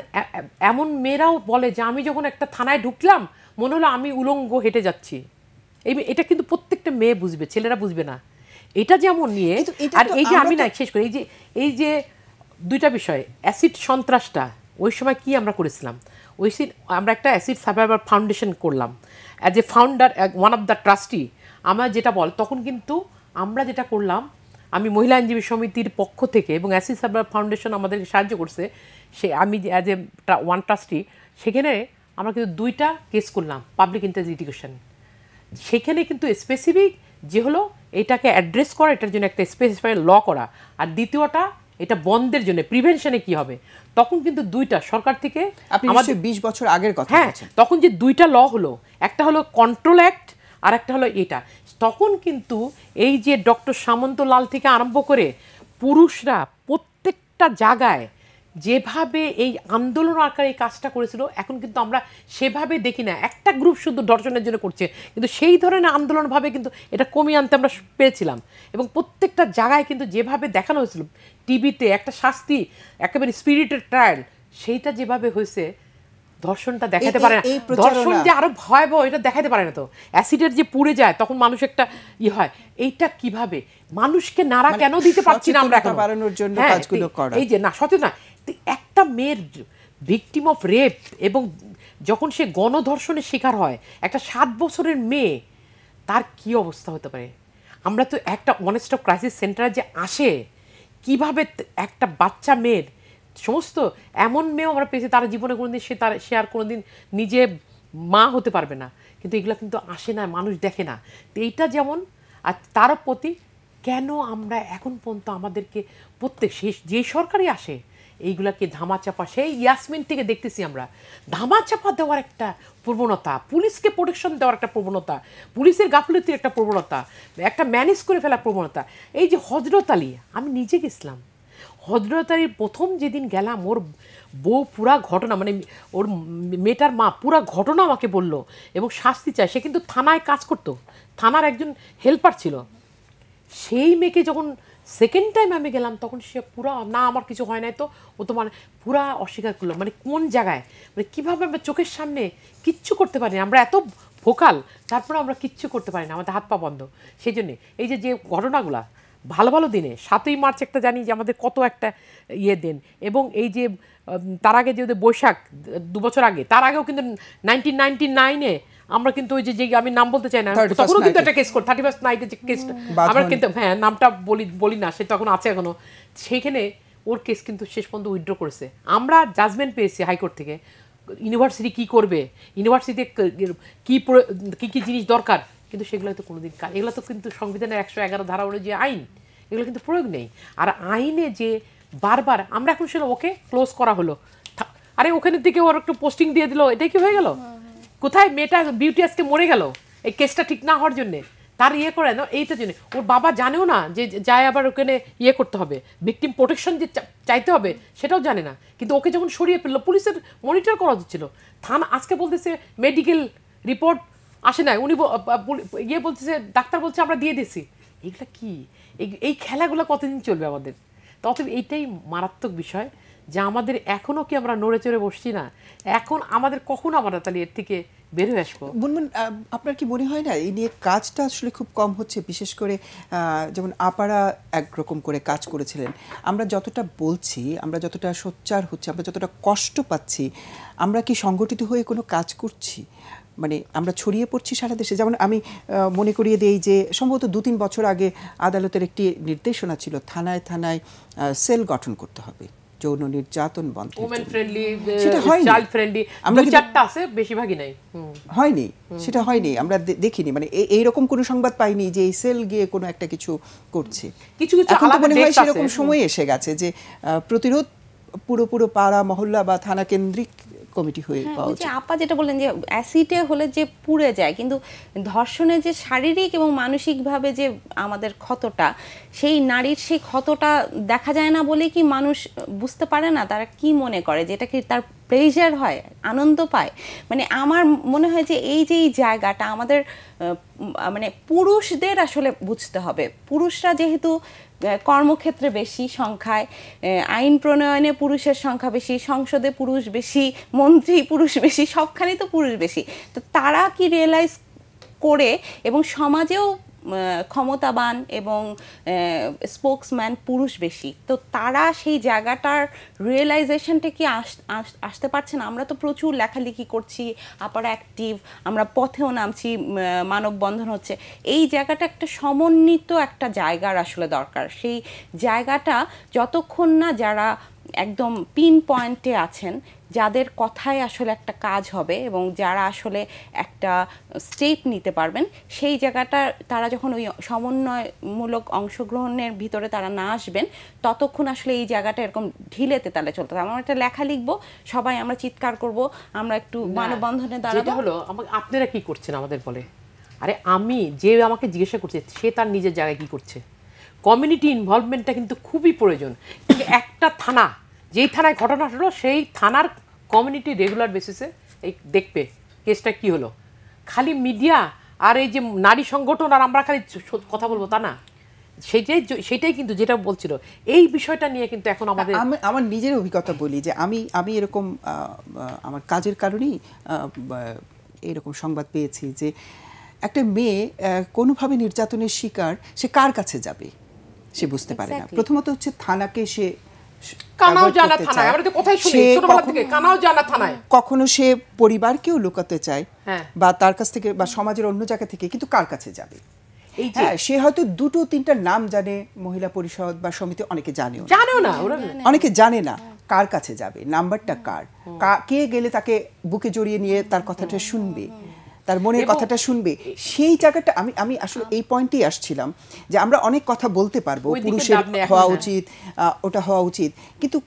এমন মেয়েরাও বলে যে আমি যখন একটা থানায় ঢুকলাম মনে হলো আমি উলঙ্গ হেঁটে যাচ্ছি এই এটা কিন্তু প্রত্যেকটা মেয়ে বুঝবে ছেলেরা বুঝবে না এটা যেমন নিয়ে আর এই যে আমি না শেষ করি এই যে এই যে দুইটা বিষয় অ্যাসিড সন্ত্রাসটা ওই সময় কি আমরা করেছিলাম ওই সিন আমরা একটা অ্যাসিড সার্ভাইভার ফাউন্ডেশন করলাম as a founder one of the trustee আমরা যেটা বল তখন কিন্তু আমরা যেটা করলাম আমি মহিলা আইনজীবী সমিতির পক্ষ থেকে এবং অ্যাসিড সার্ভাইভার ফাউন্ডেশন আমাদেরকে সাহায্য করছে সে আমি অ্যাজ এ ওয়ান ট্রাস্টি সেখানে আমরা কিন্তু দুইটা কেস করলাম পাবলিক ইন্টারেস্ট সেখানে কিন্তু স্পেসিফিক যে হলো এটাকে অ্যাড্রেস করা এটার জন্য একটা স্পেসিফাই ল করা আর দ্বিতীয়টা এটা বন্ধের জন্য প্রিভেনশনে কি হবে তখন কিন্তু দুইটা সরকার থেকে আমাদের বিশ বছর আগের কথা হ্যাঁ তখন যে দুইটা ল হলো একটা হলো কন্ট্রোল অ্যাক্ট আর একটা হলো এটা তখন কিন্তু এই যে ডক্টর সামন্ত লাল থেকে আরম্ভ করে পুরুষরা প্রত্যেকটা জায়গায় যেভাবে এই আন্দোলন আকারে এই কাজটা করেছিল এখন কিন্তু আমরা সেভাবে দেখি না একটা গ্রুপ শুধু ধর্ষণের জন্য করছে কিন্তু সেই ধরনের আন্দোলনভাবে কিন্তু এটা কমিয়ে আনতে আমরা পেয়েছিলাম এবং প্রত্যেকটা জায়গায় কিন্তু যেভাবে দেখানো হয়েছিল টিভিতে একটা শাস্তি একেবারে স্পিরিটের ট্রায়াল সেইটা যেভাবে হয়েছে ধর্ষণটা দেখাতে পারে না ধর্ষণ যে আরো ভয়াবহ এটা দেখাতে পারে না তো অ্যাসিডের যে পুড়ে যায় তখন মানুষ একটা ই ইয়ে হয় এইটা কিভাবে মানুষকে নাড়া মানে কেন দিতে পারছি না আমরা এখন হ্যাঁ, এই যে না সচেতন একটা মেয়ের ভিকটিম অফ রেপ এবং যখন সে গণধর্ষণের শিকার হয় একটা সাত বছরের মেয়ে তার কি অবস্থা হতে পারে আমরা তো একটা অনেস্ট অফ ক্রাইসিস সেন্টারে যে আসে কিভাবে একটা বাচ্চা মেয়ের সমস্ত এমন মেয়েও আমরা পেয়েছি তারা জীবনে কোনোদিন সে তার সে আর কোনোদিন নিজে মা হতে পারবে না কিন্তু এগুলো কিন্তু আসে না মানুষ দেখে না তো এইটা যেমন আর তার প্রতি কেন আমরা এখন পর্যন্ত আমাদেরকে প্রত্যেক সে যে সরকারই আসে এইগুলাকে ধামাচাপা সেই ইয়াসমিন থেকে দেখতেছি আমরা ধামাচাপা দেওয়ার একটা প্রবণতা পুলিশকে প্রোটেকশন দেওয়ার একটা প্রবণতা পুলিশের গাফলতির একটা প্রবণতা একটা ম্যানেজ করে ফেলার প্রবণতা এই যে হজরত আলী আমি নিজে গেছিলাম হজরত আলীর প্রথম যেদিন গেলাম ওর বউ পুরা ঘটনা মানে ওর মেয়েটার মা পুরা ঘটনা আমাকে বলল এবং শাস্তি চায় সে কিন্তু থানায় কাজ করতো থানার একজন হেল্পার ছিল সেই মেয়েকে যখন সেকেন্ড টাইম আমি গেলাম তখন সে পুরা না আমার কিছু হয় নাই তো ও তোমার মানে পুরা অস্বীকার করলো মানে কোন জায়গায় মানে কীভাবে আমরা চোখের সামনে কিচ্ছু করতে পারি আমরা এত ভোকাল তারপরে আমরা কিচ্ছু করতে পারি না আমাদের হাত পা বন্ধ সেই জন্যে এই যে যে ঘটনাগুলা ভালো ভালো দিনে সাতই মার্চ একটা জানি যে আমাদের কত একটা ইয়ে দিন এবং এই যে তার আগে যে বৈশাখ দু বছর আগে তার আগেও কিন্তু নাইনটিন নাইনটি নাইনে আমরা কিন্তু ওই যে আমি নাম বলতে চাই না তখনও কিন্তু একটা কেস করি থার্টি ফার্স্ট নাইটে যে কেসটা আমরা কিন্তু হ্যাঁ নামটা বলি বলি না সে তখন আছে এখনো সেখানে ওর কেস কিন্তু শেষ পর্যন্ত উইথড্র করেছে আমরা জাজমেন্ট পেয়েছি হাইকোর্ট থেকে ইউনিভার্সিটি কি করবে ইউনিভার্সিটিতে কি কি কি জিনিস দরকার কিন্তু সেগুলো তো কোনোদিন কাজ এগুলো তো কিন্তু সংবিধানের একশো এগারো ধারা যে আইন এগুলো কিন্তু প্রয়োগ নেই আর আইনে যে বারবার আমরা এখন সেটা ওকে ক্লোজ করা হলো আরে ওখানের দিকে ওর একটু পোস্টিং দিয়ে দিল এটাই কি হয়ে গেল কোথায় মেয়েটা বিউটি আজকে মরে গেল এই কেসটা ঠিক না হওয়ার জন্যে তার ইয়ে করে না এইটার জন্য ওর বাবা জানেও না যে যায় আবার ওখানে ইয়ে করতে হবে ভিকটিম প্রোটেকশন যে চাইতে হবে সেটাও জানে না কিন্তু ওকে যখন সরিয়ে ফেললো পুলিশের মনিটর করা উচিত থানা আজকে বলতেছে মেডিকেল রিপোর্ট আসে না উনি ইয়ে বলতেছে ডাক্তার বলছে আমরা দিয়ে দিছি এইগুলা কি এই খেলাগুলো কতদিন চলবে আমাদের তত এইটাই মারাত্মক বিষয় যে আমাদের এখনও কি আমরা নড়ে চড়ে বসছি না এখন আমাদের কখন আমরা তাহলে এর থেকে বের হয়ে আসবো বুনবুন আপনার কি মনে হয় না এই নিয়ে কাজটা আসলে খুব কম হচ্ছে বিশেষ করে যেমন আপারা একরকম করে কাজ করেছিলেন আমরা যতটা বলছি আমরা যতটা সোচ্চার হচ্ছে আমরা যতটা কষ্ট পাচ্ছি আমরা কি সংগঠিত হয়ে কোনো কাজ করছি মানে আমরা ছড়িয়ে পড়ছি সারা দেশে যেমন আমি মনে করিয়ে দিই যে সম্ভবত দু তিন বছর আগে আদালতের একটি নির্দেশনা ছিল থানায় থানায় সেল গঠন করতে হবে যৌন নির্যাতন বন্ধ সেটা uh, হয়নি আমরা চারটা আছে বেশিরভাগই নাই হয়নি সেটা হয়নি আমরা দেখিনি মানে এইরকম কোনো সংবাদ পাইনি যে এই সেল গিয়ে কোনো একটা কিছু করছে কিছু কিছু মনে হয় সেরকম সময় এসে গেছে যে প্রতিরোধ পুরো পুরো পাড়া মহল্লা বা থানা কেন্দ্রিক কমিটি হয়ে হ্যাঁ, পাওয়া যায় আপা যেটা বললেন যে অ্যাসিডে হলে যে পুড়ে যায় কিন্তু ধর্ষণে যে শারীরিক এবং মানসিকভাবে যে আমাদের ক্ষতটা সেই নারীর সেই ক্ষতটা দেখা যায় না বলে কি মানুষ বুঝতে পারে না তারা কি মনে করে যেটা কি তার প্লেজার হয় আনন্দ পায় মানে আমার মনে হয় যে এই যে এই জায়গাটা আমাদের মানে পুরুষদের আসলে বুঝতে হবে পুরুষরা যেহেতু কর্মক্ষেত্রে বেশি সংখ্যায় আইন প্রণয়নে পুরুষের সংখ্যা বেশি সংসদে পুরুষ বেশি মন্ত্রী পুরুষ বেশি সবখানেই তো পুরুষ বেশি তো তারা কি রিয়েলাইজ করে এবং সমাজেও ক্ষমতাবান এবং স্পোক্সম্যান পুরুষ বেশি তো তারা সেই জায়গাটার রিয়েলাইজেশনটা কি আসতে পারছে না আমরা তো প্রচুর লেখালেখি করছি আপার অ্যাক্টিভ আমরা পথেও নামছি মানববন্ধন হচ্ছে এই জায়গাটা একটা সমন্বিত একটা জায়গার আসলে দরকার সেই জায়গাটা যতক্ষণ না যারা একদম পিন পয়েন্টে আছেন যাদের কথায় আসলে একটা কাজ হবে এবং যারা আসলে একটা স্টেপ নিতে পারবেন সেই জায়গাটা তারা যখন ওই সমন্বয়মূলক অংশগ্রহণের ভিতরে তারা না আসবেন ততক্ষণ আসলে এই জায়গাটা এরকম ঢিলেতে তাহলে চলতে আমার একটা লেখা লিখবো সবাই আমরা চিৎকার করব আমরা একটু মানববন্ধনে দাঁড়াবো হলো আপনারা কি করছেন আমাদের বলে আরে আমি যে আমাকে জিজ্ঞাসা করছে সে তার নিজের জায়গায় কি করছে কমিউনিটি ইনভলভমেন্টটা কিন্তু খুবই প্রয়োজন একটা থানা যেই থানায় ঘটনা হলো সেই থানার কমিউনিটি রেগুলার বেসিসে এই দেখবে কেসটা কি হলো খালি মিডিয়া আর এই যে নারী সংগঠন আর আমরা খালি কথা বলবো তা না সেটাই সেটাই কিন্তু যেটা বলছিল এই বিষয়টা নিয়ে কিন্তু এখন আমাদের আমি আমার নিজের অভিজ্ঞতা বলি যে আমি আমি এরকম আমার কাজের কারণেই এরকম সংবাদ পেয়েছি যে একটা মেয়ে কোনোভাবে নির্যাতনের শিকার সে কার কাছে যাবে সে বুঝতে পারে না প্রথমত হচ্ছে থানাকে সে কখনো সে পরিবারকেও লুকাতে চায় হ্যাঁ। বা তার কাছ থেকে বা সমাজের অন্য জায়গা থেকে কিন্তু কার কাছে যাবে হ্যাঁ, সে হয়তো দুটো তিনটা নাম জানে মহিলা পরিষদ বা সমিতি অনেকে জানেও জানেও না অনেকে জানে না কার কাছে যাবে নাম্বারটা কার কে গেলে তাকে বুকে জড়িয়ে নিয়ে তার কথাটা শুনবে তার মনের কথাটা শুনবে সেই জায়গাটা আমি আমি আসলে এই পয়েন্টেই আসছিলাম যে আমরা অনেক কথা বলতে পারবো পুরুষের হওয়া হ্যাঁ। উচিত ওটা হওয়া উচিত কিন্তু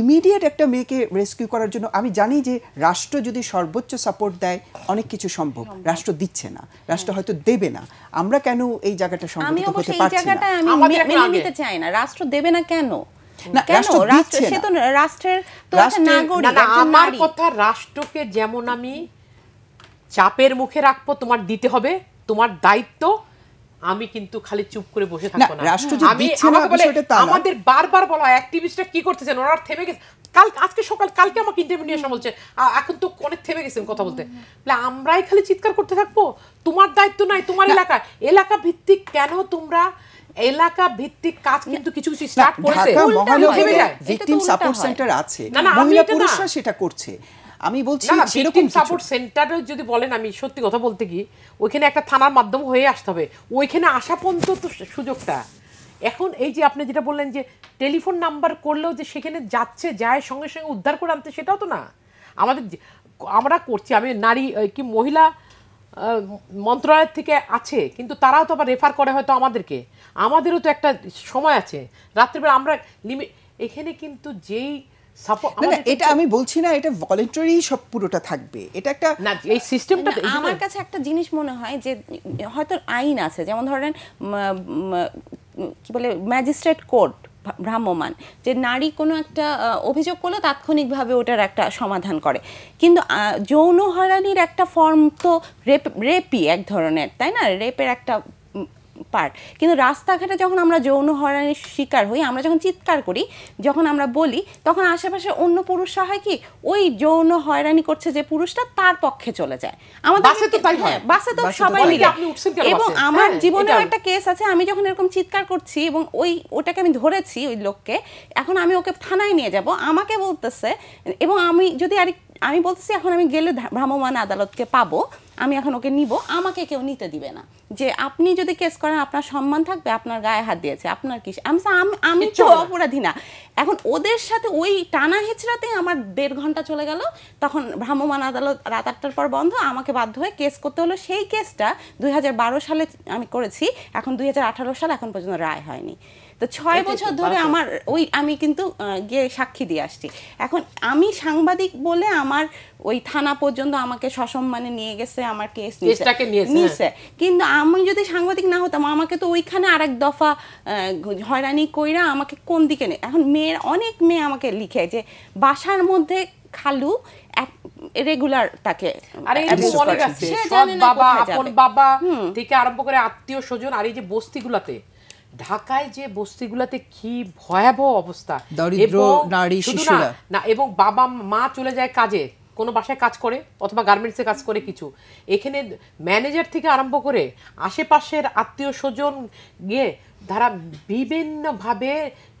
ইমিডিয়েট একটা মেয়েকে রেস্কিউ করার জন্য আমি জানি যে রাষ্ট্র যদি সর্বোচ্চ সাপোর্ট দেয় অনেক কিছু সম্ভব রাষ্ট্র দিচ্ছে না হ্যাঁ। রাষ্ট্র হয়তো দেবে না আমরা কেন এই জায়গাটা সম্ভব হতে পারছি না আমি মেনে নিতে চাই না রাষ্ট্র দেবে না কেন রাষ্ট্রের তো নাগরিক আমার কথা রাষ্ট্রকে যেমন আমি চাপের মুখে রাখবো তোমার দিতে হবে তোমার দায়িত্ব আমি কিন্তু খালি চুপ করে বসে থাকবো না আমি আমাকে বলে আমাদের বারবার বলা অ্যাক্টিভিস্টরা কি করতেছেন ওরা থেমে গেছে কাল আজকে সকাল কালকে আমাকে ইন্টারভিউ নিয়ে বলছে এখন তো অনেক থেমে গেছেন কথা বলতে আমরাই খালি চিৎকার করতে থাকবো তোমার দায়িত্ব নাই তোমার এলাকা এলাকা ভিত্তিক কেন তোমরা এলাকা ভিত্তিক কাজ কিন্তু কিছু কিছু স্টার্ট করেছে ভিকটিম সাপোর্ট সেন্টার আছে মহিলা পুরুষরা সেটা করছে আমি বলছি সেরকম সাপোর্ট সেন্টারে যদি বলেন আমি সত্যি কথা বলতে কি ওইখানে একটা থানার মাধ্যম হয়ে আসতে হবে ওইখানে আসা পর্যন্ত তো সুযোগটা এখন এই যে আপনি যেটা বললেন যে টেলিফোন নাম্বার করলেও যে সেখানে যাচ্ছে যায় সঙ্গে সঙ্গে উদ্ধার করে আনতে সেটাও তো না আমাদের আমরা করছি আমি নারী কি মহিলা মন্ত্রণালয় থেকে আছে কিন্তু তারাও তো আবার রেফার করে হয়তো আমাদেরকে আমাদেরও তো একটা সময় আছে রাত্রিবেলা আমরা লিমিট এখানে কিন্তু যেই না এটা আমি বলছি না এটা ভলেন্টারি সব পুরোটা থাকবে এটা একটা এই সিস্টেমটা আমার কাছে একটা জিনিস মনে হয় যে হয়তো আইন আছে যেমন ধরেন কি বলে ম্যাজিস্ট্রেট কোর্ট ভ্রাম্যমান যে নারী কোনো একটা অভিযোগ করলে তাৎক্ষণিকভাবে ওটার একটা সমাধান করে কিন্তু যৌন হয়রানির একটা ফর্ম তো রেপ রেপই এক ধরনের তাই না রেপের একটা পার্ট কিন্তু রাস্তাঘাটে যখন আমরা যৌন হয়রানির শিকার হই আমরা যখন চিৎকার করি যখন আমরা বলি তখন আশেপাশে অন্য পুরুষরা হয় কি ওই যৌন হয়রানি করছে যে পুরুষটা তার পক্ষে চলে যায় আমাদের বাসে তো হ্যাঁ, সবাই মিলে এবং আমার হ্যাঁ, জীবনে একটা কেস আছে আমি যখন এরকম চিৎকার করছি এবং ওই ওটাকে আমি ধরেছি ওই লোককে এখন আমি ওকে থানায় নিয়ে যাব আমাকে বলতেছে এবং আমি যদি আরেক আমি বলতেছি এখন আমি গেলে ভ্রাম্যমান আদালতকে পাবো আমি এখন ওকে নিব আমাকে কেউ নিতে দিবে না যে আপনি যদি কেস করেন আপনার সম্মান থাকবে আপনার গায়ে হাত দিয়েছে আপনার কি আমি আমি তো অপরাধী না এখন ওদের সাথে ওই টানা হেঁচড়াতে আমার দেড় ঘন্টা চলে গেল তখন ভ্রাম্যমাণ আদালত রাত আটটার পর বন্ধ আমাকে বাধ্য হয়ে কেস করতে হলো সেই কেসটা দুই সালে আমি করেছি এখন দুই সাল এখন পর্যন্ত রায় হয়নি তো ছয় বছর ধরে আমার ওই আমি কিন্তু গিয়ে সাক্ষী দিয়ে আসছি এখন আমি সাংবাদিক বলে আমার ওই থানা পর্যন্ত আমাকে সসম্মানে নিয়ে গেছে আমার কেস নিয়েছে হ্যাঁ। কিন্তু আমি যদি সাংবাদিক না হতাম আমাকে তো ওইখানে আরেক দফা হয়রানি কইরা আমাকে কোন দিকে নেই এখন মেয়ের অনেক মেয়ে আমাকে লিখে যে বাসার মধ্যে খালু এক রেগুলার তাকে আরে অনেক আছে বাবা আপন বাবা থেকে আরম্ভ করে আত্মীয় স্বজন আর এই যে বস্তিগুলাতে ঢাকায় যে বস্তিগুলোতে কি ভয়াবহ অবস্থা না এবং বাবা মা চলে যায় কাজে কোনো বাসায় কাজ করে অথবা গার্মেন্টসে কাজ করে কিছু এখানে ম্যানেজার থেকে আরম্ভ করে আশেপাশের আত্মীয় স্বজন গিয়ে তারা বিভিন্নভাবে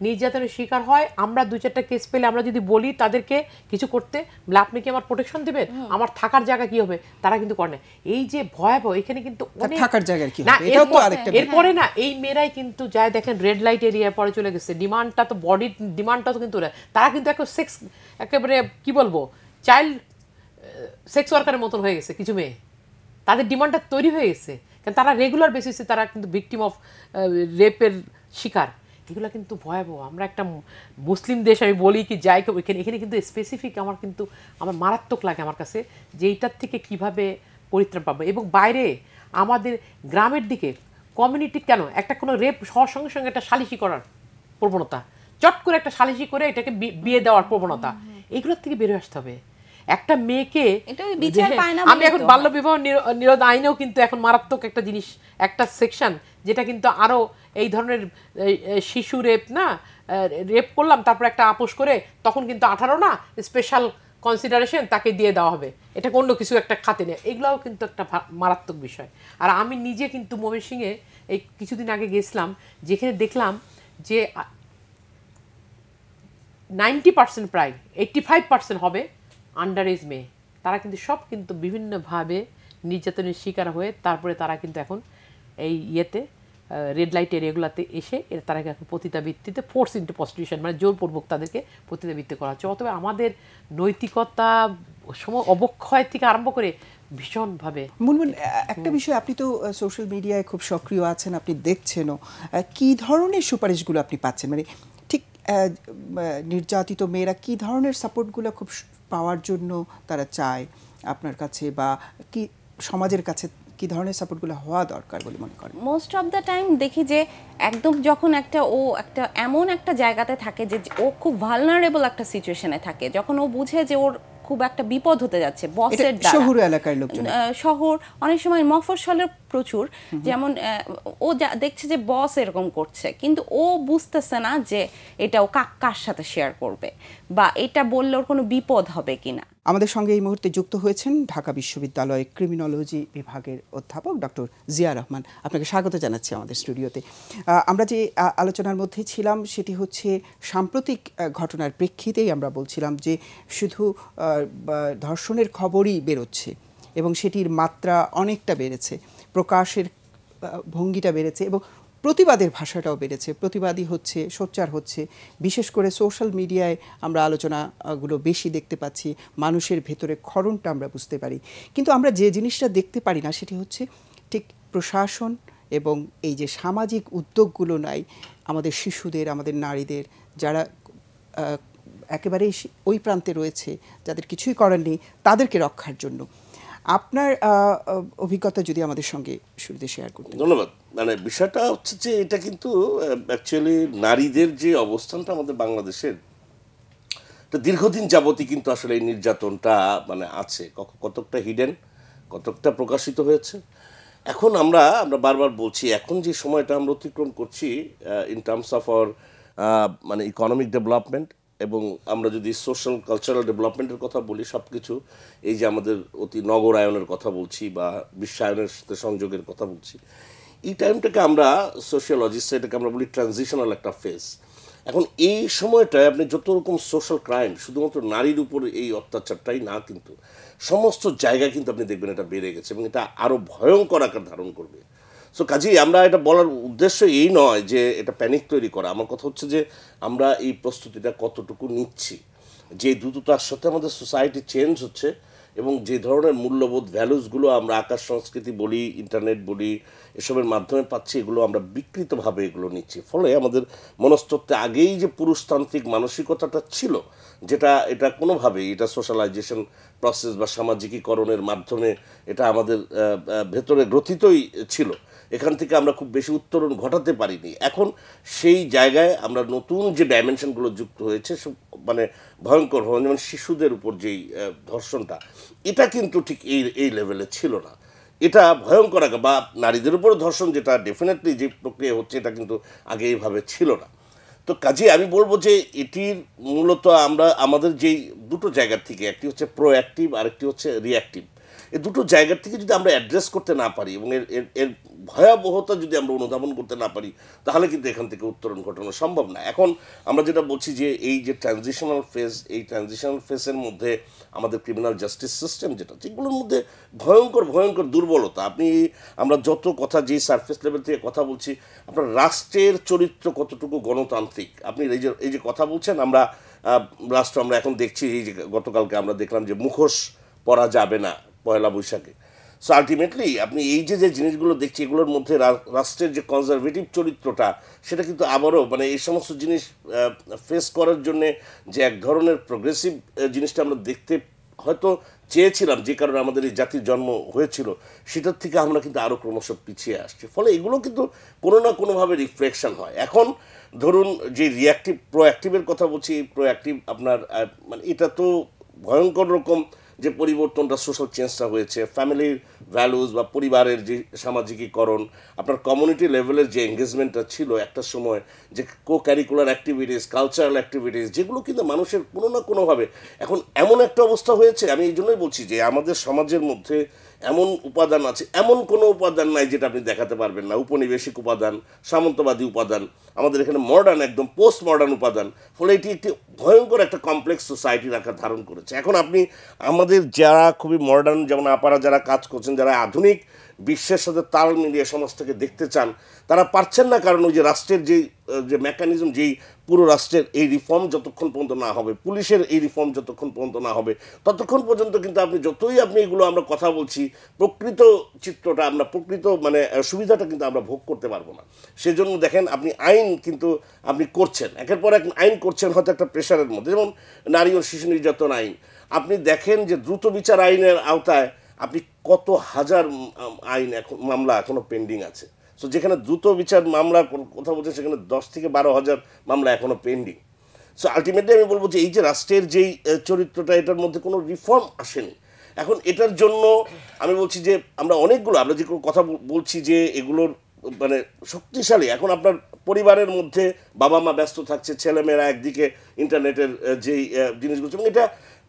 নির্যাতনের শিকার হয় আমরা দু চারটা কেস পেলে আমরা যদি বলি তাদেরকে কিছু করতে আপনি কি আমার প্রোটেকশন দেবেন আমার থাকার জায়গা কি হবে তারা কিন্তু করে না এই যে ভয়াবহ এখানে কিন্তু থাকার জায়গা কি এরপরে না এই মেয়েরাই কিন্তু যায় দেখেন রেড লাইট এরিয়ায় পরে চলে গেছে ডিমান্ডটা তো বডির ডিমান্ডটা তো কিন্তু তারা কিন্তু একটা সেক্স একেবারে কি বলবো চাইল্ড সেক্স ওয়ার্কারের মতন হয়ে গেছে কিছু মেয়ে তাদের ডিমান্ডটা তৈরি হয়ে গেছে তারা রেগুলার বেসিসে তারা কিন্তু ভিকটিম অফ রেপের শিকার এগুলো কিন্তু ভয়াবহ আমরা একটা মুসলিম দেশ আমি বলি কি যাই এখানে এখানে কিন্তু স্পেসিফিক আমার কিন্তু আমার মারাত্মক লাগে আমার কাছে যে এইটার থেকে কিভাবে পরিত্রাণ পাবো এবং বাইরে আমাদের গ্রামের দিকে কমিউনিটি কেন একটা কোনো রেপ হওয়ার সঙ্গে সঙ্গে একটা সালিশি করার প্রবণতা চট করে একটা সালিশি করে এটাকে বিয়ে দেওয়ার প্রবণতা হ্যাঁ। এগুলোর থেকে বেরোয় আসতে হবে একটা মেয়েকে হ্যাঁ, আমি এখন বাল্য বিবাহ নিরোধ আইনেও কিন্তু এখন মারাত্মক একটা জিনিস একটা সেকশন যেটা কিন্তু আরো এই ধরনের শিশু রেপ না রেপ করলাম তারপর একটা আপোষ করে তখন কিন্তু আঠারো না স্পেশাল কনসিডারেশন তাকে দিয়ে দেওয়া হবে এটা অন্য কিছু একটা খাতে নেয় এগুলাও কিন্তু একটা মারাত্মক বিষয় আর আমি নিজে কিন্তু মমিন সিংয়ে এই কিছুদিন আগে গেছিলাম যেখানে দেখলাম যে নাইনটি পার্সেন্ট প্রায় এইট্টি ফাইভ পার্সেন্ট হবে আন্ডার এজ মেয়ে তারা কিন্তু সব কিন্তু বিভিন্নভাবে নির্যাতনের শিকার হয়ে তারপরে তারা কিন্তু এখন এই ইয়েতে রেড লাইটের এগুলাতে এসে তারা এখন পতিতাবৃত্তিতে ফোর্স ইন্টু প্রস্টিটিউশন মানে জোরপূর্বক তাদেরকে পতিতাবৃত্তি করা হচ্ছে অথবা আমাদের নৈতিকতা সম অবক্ষয় থেকে আরম্ভ করে ভীষণভাবে মুনমুন একটা বিষয় আপনি তো সোশ্যাল মিডিয়ায় খুব সক্রিয় আছেন আপনি দেখছেনও কি ধরনের সুপারিশগুলো আপনি পাচ্ছেন মানে নির্যাতিত মেয়েরা কি ধরনের সাপোর্টগুলো খুব পাওয়ার জন্য তারা চায় আপনার কাছে বা কি সমাজের কাছে কি ধরনের সাপোর্টগুলো হওয়া দরকার বলে মনে করেন মোস্ট অফ দ্য টাইম দেখি যে একদম যখন একটা ও একটা এমন একটা জায়গাতে থাকে যে ও খুব ভালনারেবল একটা সিচুয়েশনে থাকে যখন ও বুঝে যে ওর খুব একটা বিপদ হতে যাচ্ছে বসের শহর শহর অনেক সময় মফস্বলের প্রচুর যেমন ও যা দেখছে যে বস এরকম করছে কিন্তু ও বুঝতেছে না যে এটা ও কাকার সাথে শেয়ার করবে বা এটা বললে ওর কোনো বিপদ হবে কিনা আমাদের সঙ্গে এই মুহূর্তে যুক্ত হয়েছেন ঢাকা বিশ্ববিদ্যালয় ক্রিমিনোলজি বিভাগের অধ্যাপক ডক্টর জিয়া রহমান আপনাকে স্বাগত জানাচ্ছি আমাদের স্টুডিওতে আমরা যে আলোচনার মধ্যে ছিলাম সেটি হচ্ছে সাম্প্রতিক ঘটনার প্রেক্ষিতেই আমরা বলছিলাম যে শুধু ধর্ষণের খবরই বেরোচ্ছে এবং সেটির মাত্রা অনেকটা বেড়েছে প্রকাশের ভঙ্গিটা বেড়েছে এবং প্রতিবাদের ভাষাটাও বেড়েছে প্রতিবাদী হচ্ছে সোচ্চার হচ্ছে বিশেষ করে সোশ্যাল মিডিয়ায় আমরা আলোচনাগুলো বেশি দেখতে পাচ্ছি মানুষের ভেতরে ক্ষরণটা আমরা বুঝতে পারি কিন্তু আমরা যে জিনিসটা দেখতে পারি না সেটি হচ্ছে ঠিক প্রশাসন এবং এই যে সামাজিক উদ্যোগগুলো নাই আমাদের শিশুদের আমাদের নারীদের যারা একেবারেই ওই প্রান্তে রয়েছে যাদের কিছুই করার নেই তাদেরকে রক্ষার জন্য আপনার অভিজ্ঞতা যদি আমাদের সঙ্গে শুরুতে শেয়ার করতে ধন্যবাদ মানে বিষয়টা হচ্ছে যে এটা কিন্তু অ্যাকচুয়ালি নারীদের যে অবস্থানটা আমাদের বাংলাদেশের দীর্ঘদিন যাবতই কিন্তু আসলে এই নির্যাতনটা মানে আছে কতকটা হিডেন কতকটা প্রকাশিত হয়েছে এখন আমরা আমরা বারবার বলছি এখন যে সময়টা আমরা অতিক্রম করছি ইন টার্মস অফ আওয়ার মানে ইকোনমিক ডেভেলপমেন্ট এবং আমরা যদি সোশ্যাল কালচারাল ডেভেলপমেন্টের কথা বলি সব কিছু এই যে আমাদের অতি নগরায়নের কথা বলছি বা বিশ্বায়নের সাথে সংযোগের কথা বলছি এই টাইমটাকে আমরা সোশিয়োলজিস্ট এটাকে আমরা বলি ট্রানজিশনাল একটা ফেজ এখন এই সময়টায় আপনি যত রকম সোশ্যাল ক্রাইম শুধুমাত্র নারীর উপর এই অত্যাচারটাই না কিন্তু সমস্ত জায়গা কিন্তু আপনি দেখবেন এটা বেড়ে গেছে এবং এটা আরও ভয়ঙ্কর আকার ধারণ করবে সো কাজেই আমরা এটা বলার উদ্দেশ্য এই নয় যে এটা প্যানিক তৈরি করা আমার কথা হচ্ছে যে আমরা এই প্রস্তুতিটা কতটুকু নিচ্ছি যে দ্রুততার সাথে আমাদের সোসাইটি চেঞ্জ হচ্ছে এবং যে ধরনের মূল্যবোধ ভ্যালুসগুলো আমরা আকাশ সংস্কৃতি বলি ইন্টারনেট বলি এসবের মাধ্যমে পাচ্ছি এগুলো আমরা বিকৃতভাবে এগুলো নিচ্ছি ফলে আমাদের মনস্তত্ত্বে আগেই যে পুরুষতান্ত্রিক মানসিকতাটা ছিল যেটা এটা কোনোভাবেই এটা সোশ্যালাইজেশন প্রসেস বা সামাজিকীকরণের মাধ্যমে এটা আমাদের ভেতরে গ্রথিতই ছিল এখান থেকে আমরা খুব বেশি উত্তরণ ঘটাতে পারিনি এখন সেই জায়গায় আমরা নতুন যে ডাইমেনশনগুলো যুক্ত হয়েছে মানে ভয়ঙ্কর যেমন শিশুদের উপর যেই ধর্ষণটা এটা কিন্তু ঠিক এই এই লেভেলে ছিল না এটা ভয়ঙ্কর আগে বা নারীদের উপর ধর্ষণ যেটা ডেফিনেটলি যে প্রক্রিয়া হচ্ছে এটা কিন্তু আগে এইভাবে ছিল না তো কাজে আমি বলবো যে এটির মূলত আমরা আমাদের যেই দুটো জায়গার থেকে একটি হচ্ছে প্রোঅ্যাক্টিভ আরেকটি হচ্ছে রিঅ্যাক্টিভ এ দুটো জায়গার থেকে যদি আমরা অ্যাড্রেস করতে না পারি এবং এর এর ভয়াবহতা যদি আমরা অনুধাবন করতে না পারি তাহলে কিন্তু এখান থেকে উত্তরণ ঘটানো সম্ভব না এখন আমরা যেটা বলছি যে এই যে ট্রানজিশনাল ফেজ এই ট্রানজিশনাল ফেজের মধ্যে আমাদের ক্রিমিনাল জাস্টিস সিস্টেম যেটা সেগুলোর মধ্যে ভয়ঙ্কর ভয়ঙ্কর দুর্বলতা আপনি আমরা যত কথা যেই সার্ফেস লেভেল থেকে কথা বলছি আপনার রাষ্ট্রের চরিত্র কতটুকু গণতান্ত্রিক আপনি এই যে এই যে কথা বলছেন আমরা রাষ্ট্র আমরা এখন দেখছি এই যে গতকালকে আমরা দেখলাম যে মুখোশ পরা যাবে না পয়লা বৈশাখে সো আলটিমেটলি আপনি এই যে যে জিনিসগুলো দেখছি এগুলোর মধ্যে রাষ্ট্রের যে কনজারভেটিভ চরিত্রটা সেটা কিন্তু আবারও মানে এই সমস্ত জিনিস ফেস করার জন্যে যে এক ধরনের প্রোগ্রেসিভ জিনিসটা আমরা দেখতে হয়তো চেয়েছিলাম যে কারণে আমাদের এই জাতির জন্ম হয়েছিল সেটার থেকে আমরা কিন্তু আরও ক্রমশ পিছিয়ে আসছি ফলে এগুলো কিন্তু কোনো না কোনোভাবে রিফ্লেকশন হয় এখন ধরুন যে রিয়াক্টিভ প্রোঅ্যাক্টিভের কথা বলছি প্রোঅ্যাক্টিভ আপনার মানে এটা তো ভয়ঙ্কর রকম যে পরিবর্তনটা সোশ্যাল চেঞ্জটা হয়েছে ফ্যামিলির ভ্যালুজ বা পরিবারের যে সামাজিকীকরণ আপনার কমিউনিটি লেভেলের যে এঙ্গেজমেন্টটা ছিল একটা সময় যে co curricular activities cultural activities যেগুলো কিন্তু মানুষের কোনো না কোনোভাবে এখন এমন একটা অবস্থা হয়েছে আমি এই জন্যই বলছি যে আমাদের সমাজের মধ্যে এমন উপাদান আছে এমন কোনো উপাদান নাই যেটা আপনি দেখাতে পারবেন না উপনিবেশিক উপাদান সামন্তবাদী উপাদান আমাদের এখানে মডার্ন একদম পোস্ট মডার্ন উপাদান ফলে এটি একটি ভয়ঙ্কর একটা কমপ্লেক্স সোসাইটির আকার ধারণ করেছে এখন আপনি আমাদের যারা খুবই মডার্ন যেমন আপারা যারা কাজ করছেন যারা আধুনিক বিশ্বের সাথে তাল মিলিয়ে সমাজটাকে দেখতে চান তারা পারছেন না কারণ ওই যে রাষ্ট্রের যে যে মেকানিজম যেই পুরো রাষ্ট্রের এই রিফর্ম যতক্ষণ পর্যন্ত না হবে পুলিশের এই রিফর্ম যতক্ষণ পর্যন্ত না হবে ততক্ষণ পর্যন্ত কিন্তু আপনি যতই আপনি এগুলো আমরা কথা বলছি প্রকৃত চিত্রটা আমরা প্রকৃত মানে সুবিধাটা কিন্তু আমরা ভোগ করতে পারবো না সেজন্য দেখেন আপনি আইন কিন্তু আপনি করছেন একের পর এক আইন করছেন হয়তো একটা প্রেশারের মধ্যে যেমন নারী ও শিশু নির্যাতন আইন আপনি দেখেন যে দ্রুত বিচার আইনের আওতায় আপনি কত হাজার আইন এখন মামলা এখনও পেন্ডিং আছে সো যেখানে দ্রুত বিচার মামলা কথা বলছে সেখানে দশ থেকে বারো হাজার মামলা এখনও পেন্ডিং সো আলটিমেটলি আমি বলবো যে এই যে রাষ্ট্রের যেই চরিত্রটা এটার মধ্যে কোনো রিফর্ম আসেনি এখন এটার জন্য আমি বলছি যে আমরা অনেকগুলো আমরা যে কথা বলছি যে এগুলোর মানে শক্তিশালী এখন আপনার পরিবারের মধ্যে বাবা মা ব্যস্ত থাকছে ছেলেমেয়েরা একদিকে ইন্টারনেটের যেই জিনিসগুলো এবং এটা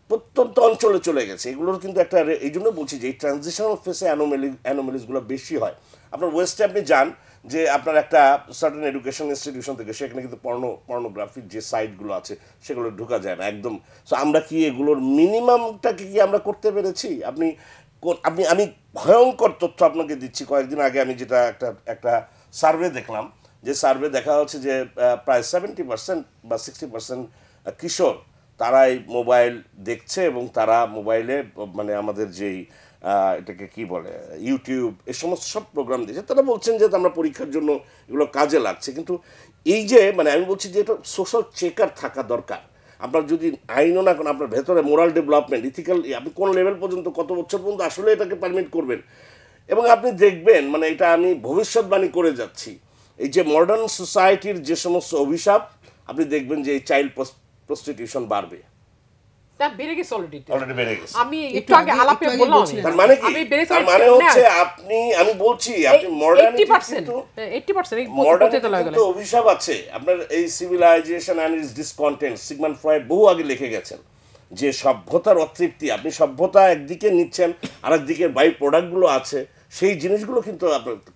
প্রত্যন্ত অঞ্চলে চলে গেছে এগুলোর কিন্তু একটা এই জন্য বলছি যে এই ট্রানজিশনাল ফেসে অ্যানোমেলি অ্যানোমেলিসগুলো বেশি হয় আপনার ওয়েস্টে আপনি যান যে আপনার একটা সার্টেন এডুকেশন ইনস্টিটিউশন থেকে সেখানে কিন্তু পর্ণ পর্নোগ্রাফির যে সাইটগুলো আছে সেগুলো ঢোকা যায় না একদম সো আমরা কি এগুলোর মিনিমামটাকে কি আমরা করতে পেরেছি আপনি আপনি আমি ভয়ঙ্কর তথ্য আপনাকে দিচ্ছি কয়েকদিন আগে আমি যেটা একটা একটা সার্ভে দেখলাম যে সার্ভে দেখা হচ্ছে যে প্রায় সেভেন্টি পার্সেন্ট বা সিক্সটি পার্সেন্ট কিশোর তারাই মোবাইল দেখছে এবং তারা মোবাইলে মানে আমাদের যেই এটাকে কি বলে ইউটিউব এ সমস্ত সব প্রোগ্রাম দিয়েছে তারা বলছেন যে আমরা পরীক্ষার জন্য এগুলো কাজে লাগছে কিন্তু এই যে মানে আমি বলছি যে এটা সোশ্যাল চেকার থাকা দরকার আপনার যদি আইনও না করেন আপনার ভেতরে মোরাল ডেভেলপমেন্ট ইথিক্যাল আপনি কোন লেভেল পর্যন্ত কত বছর পর্যন্ত আসলে এটাকে পারমিট করবেন এবং আপনি দেখবেন মানে এটা আমি ভবিষ্যৎবাণী করে যাচ্ছি এই যে মডার্ন সোসাইটির যে সমস্ত অভিশাপ আপনি দেখবেন যে এই চাইল্ড প্রস্টিটিউশন বাড়বে যে সভ্যতার অতৃপ্তি আপনি সভ্যতা একদিকে নিচ্ছেন আর একদিকে বাই প্রোডাক্ট গুলো আছে সেই জিনিসগুলো কিন্তু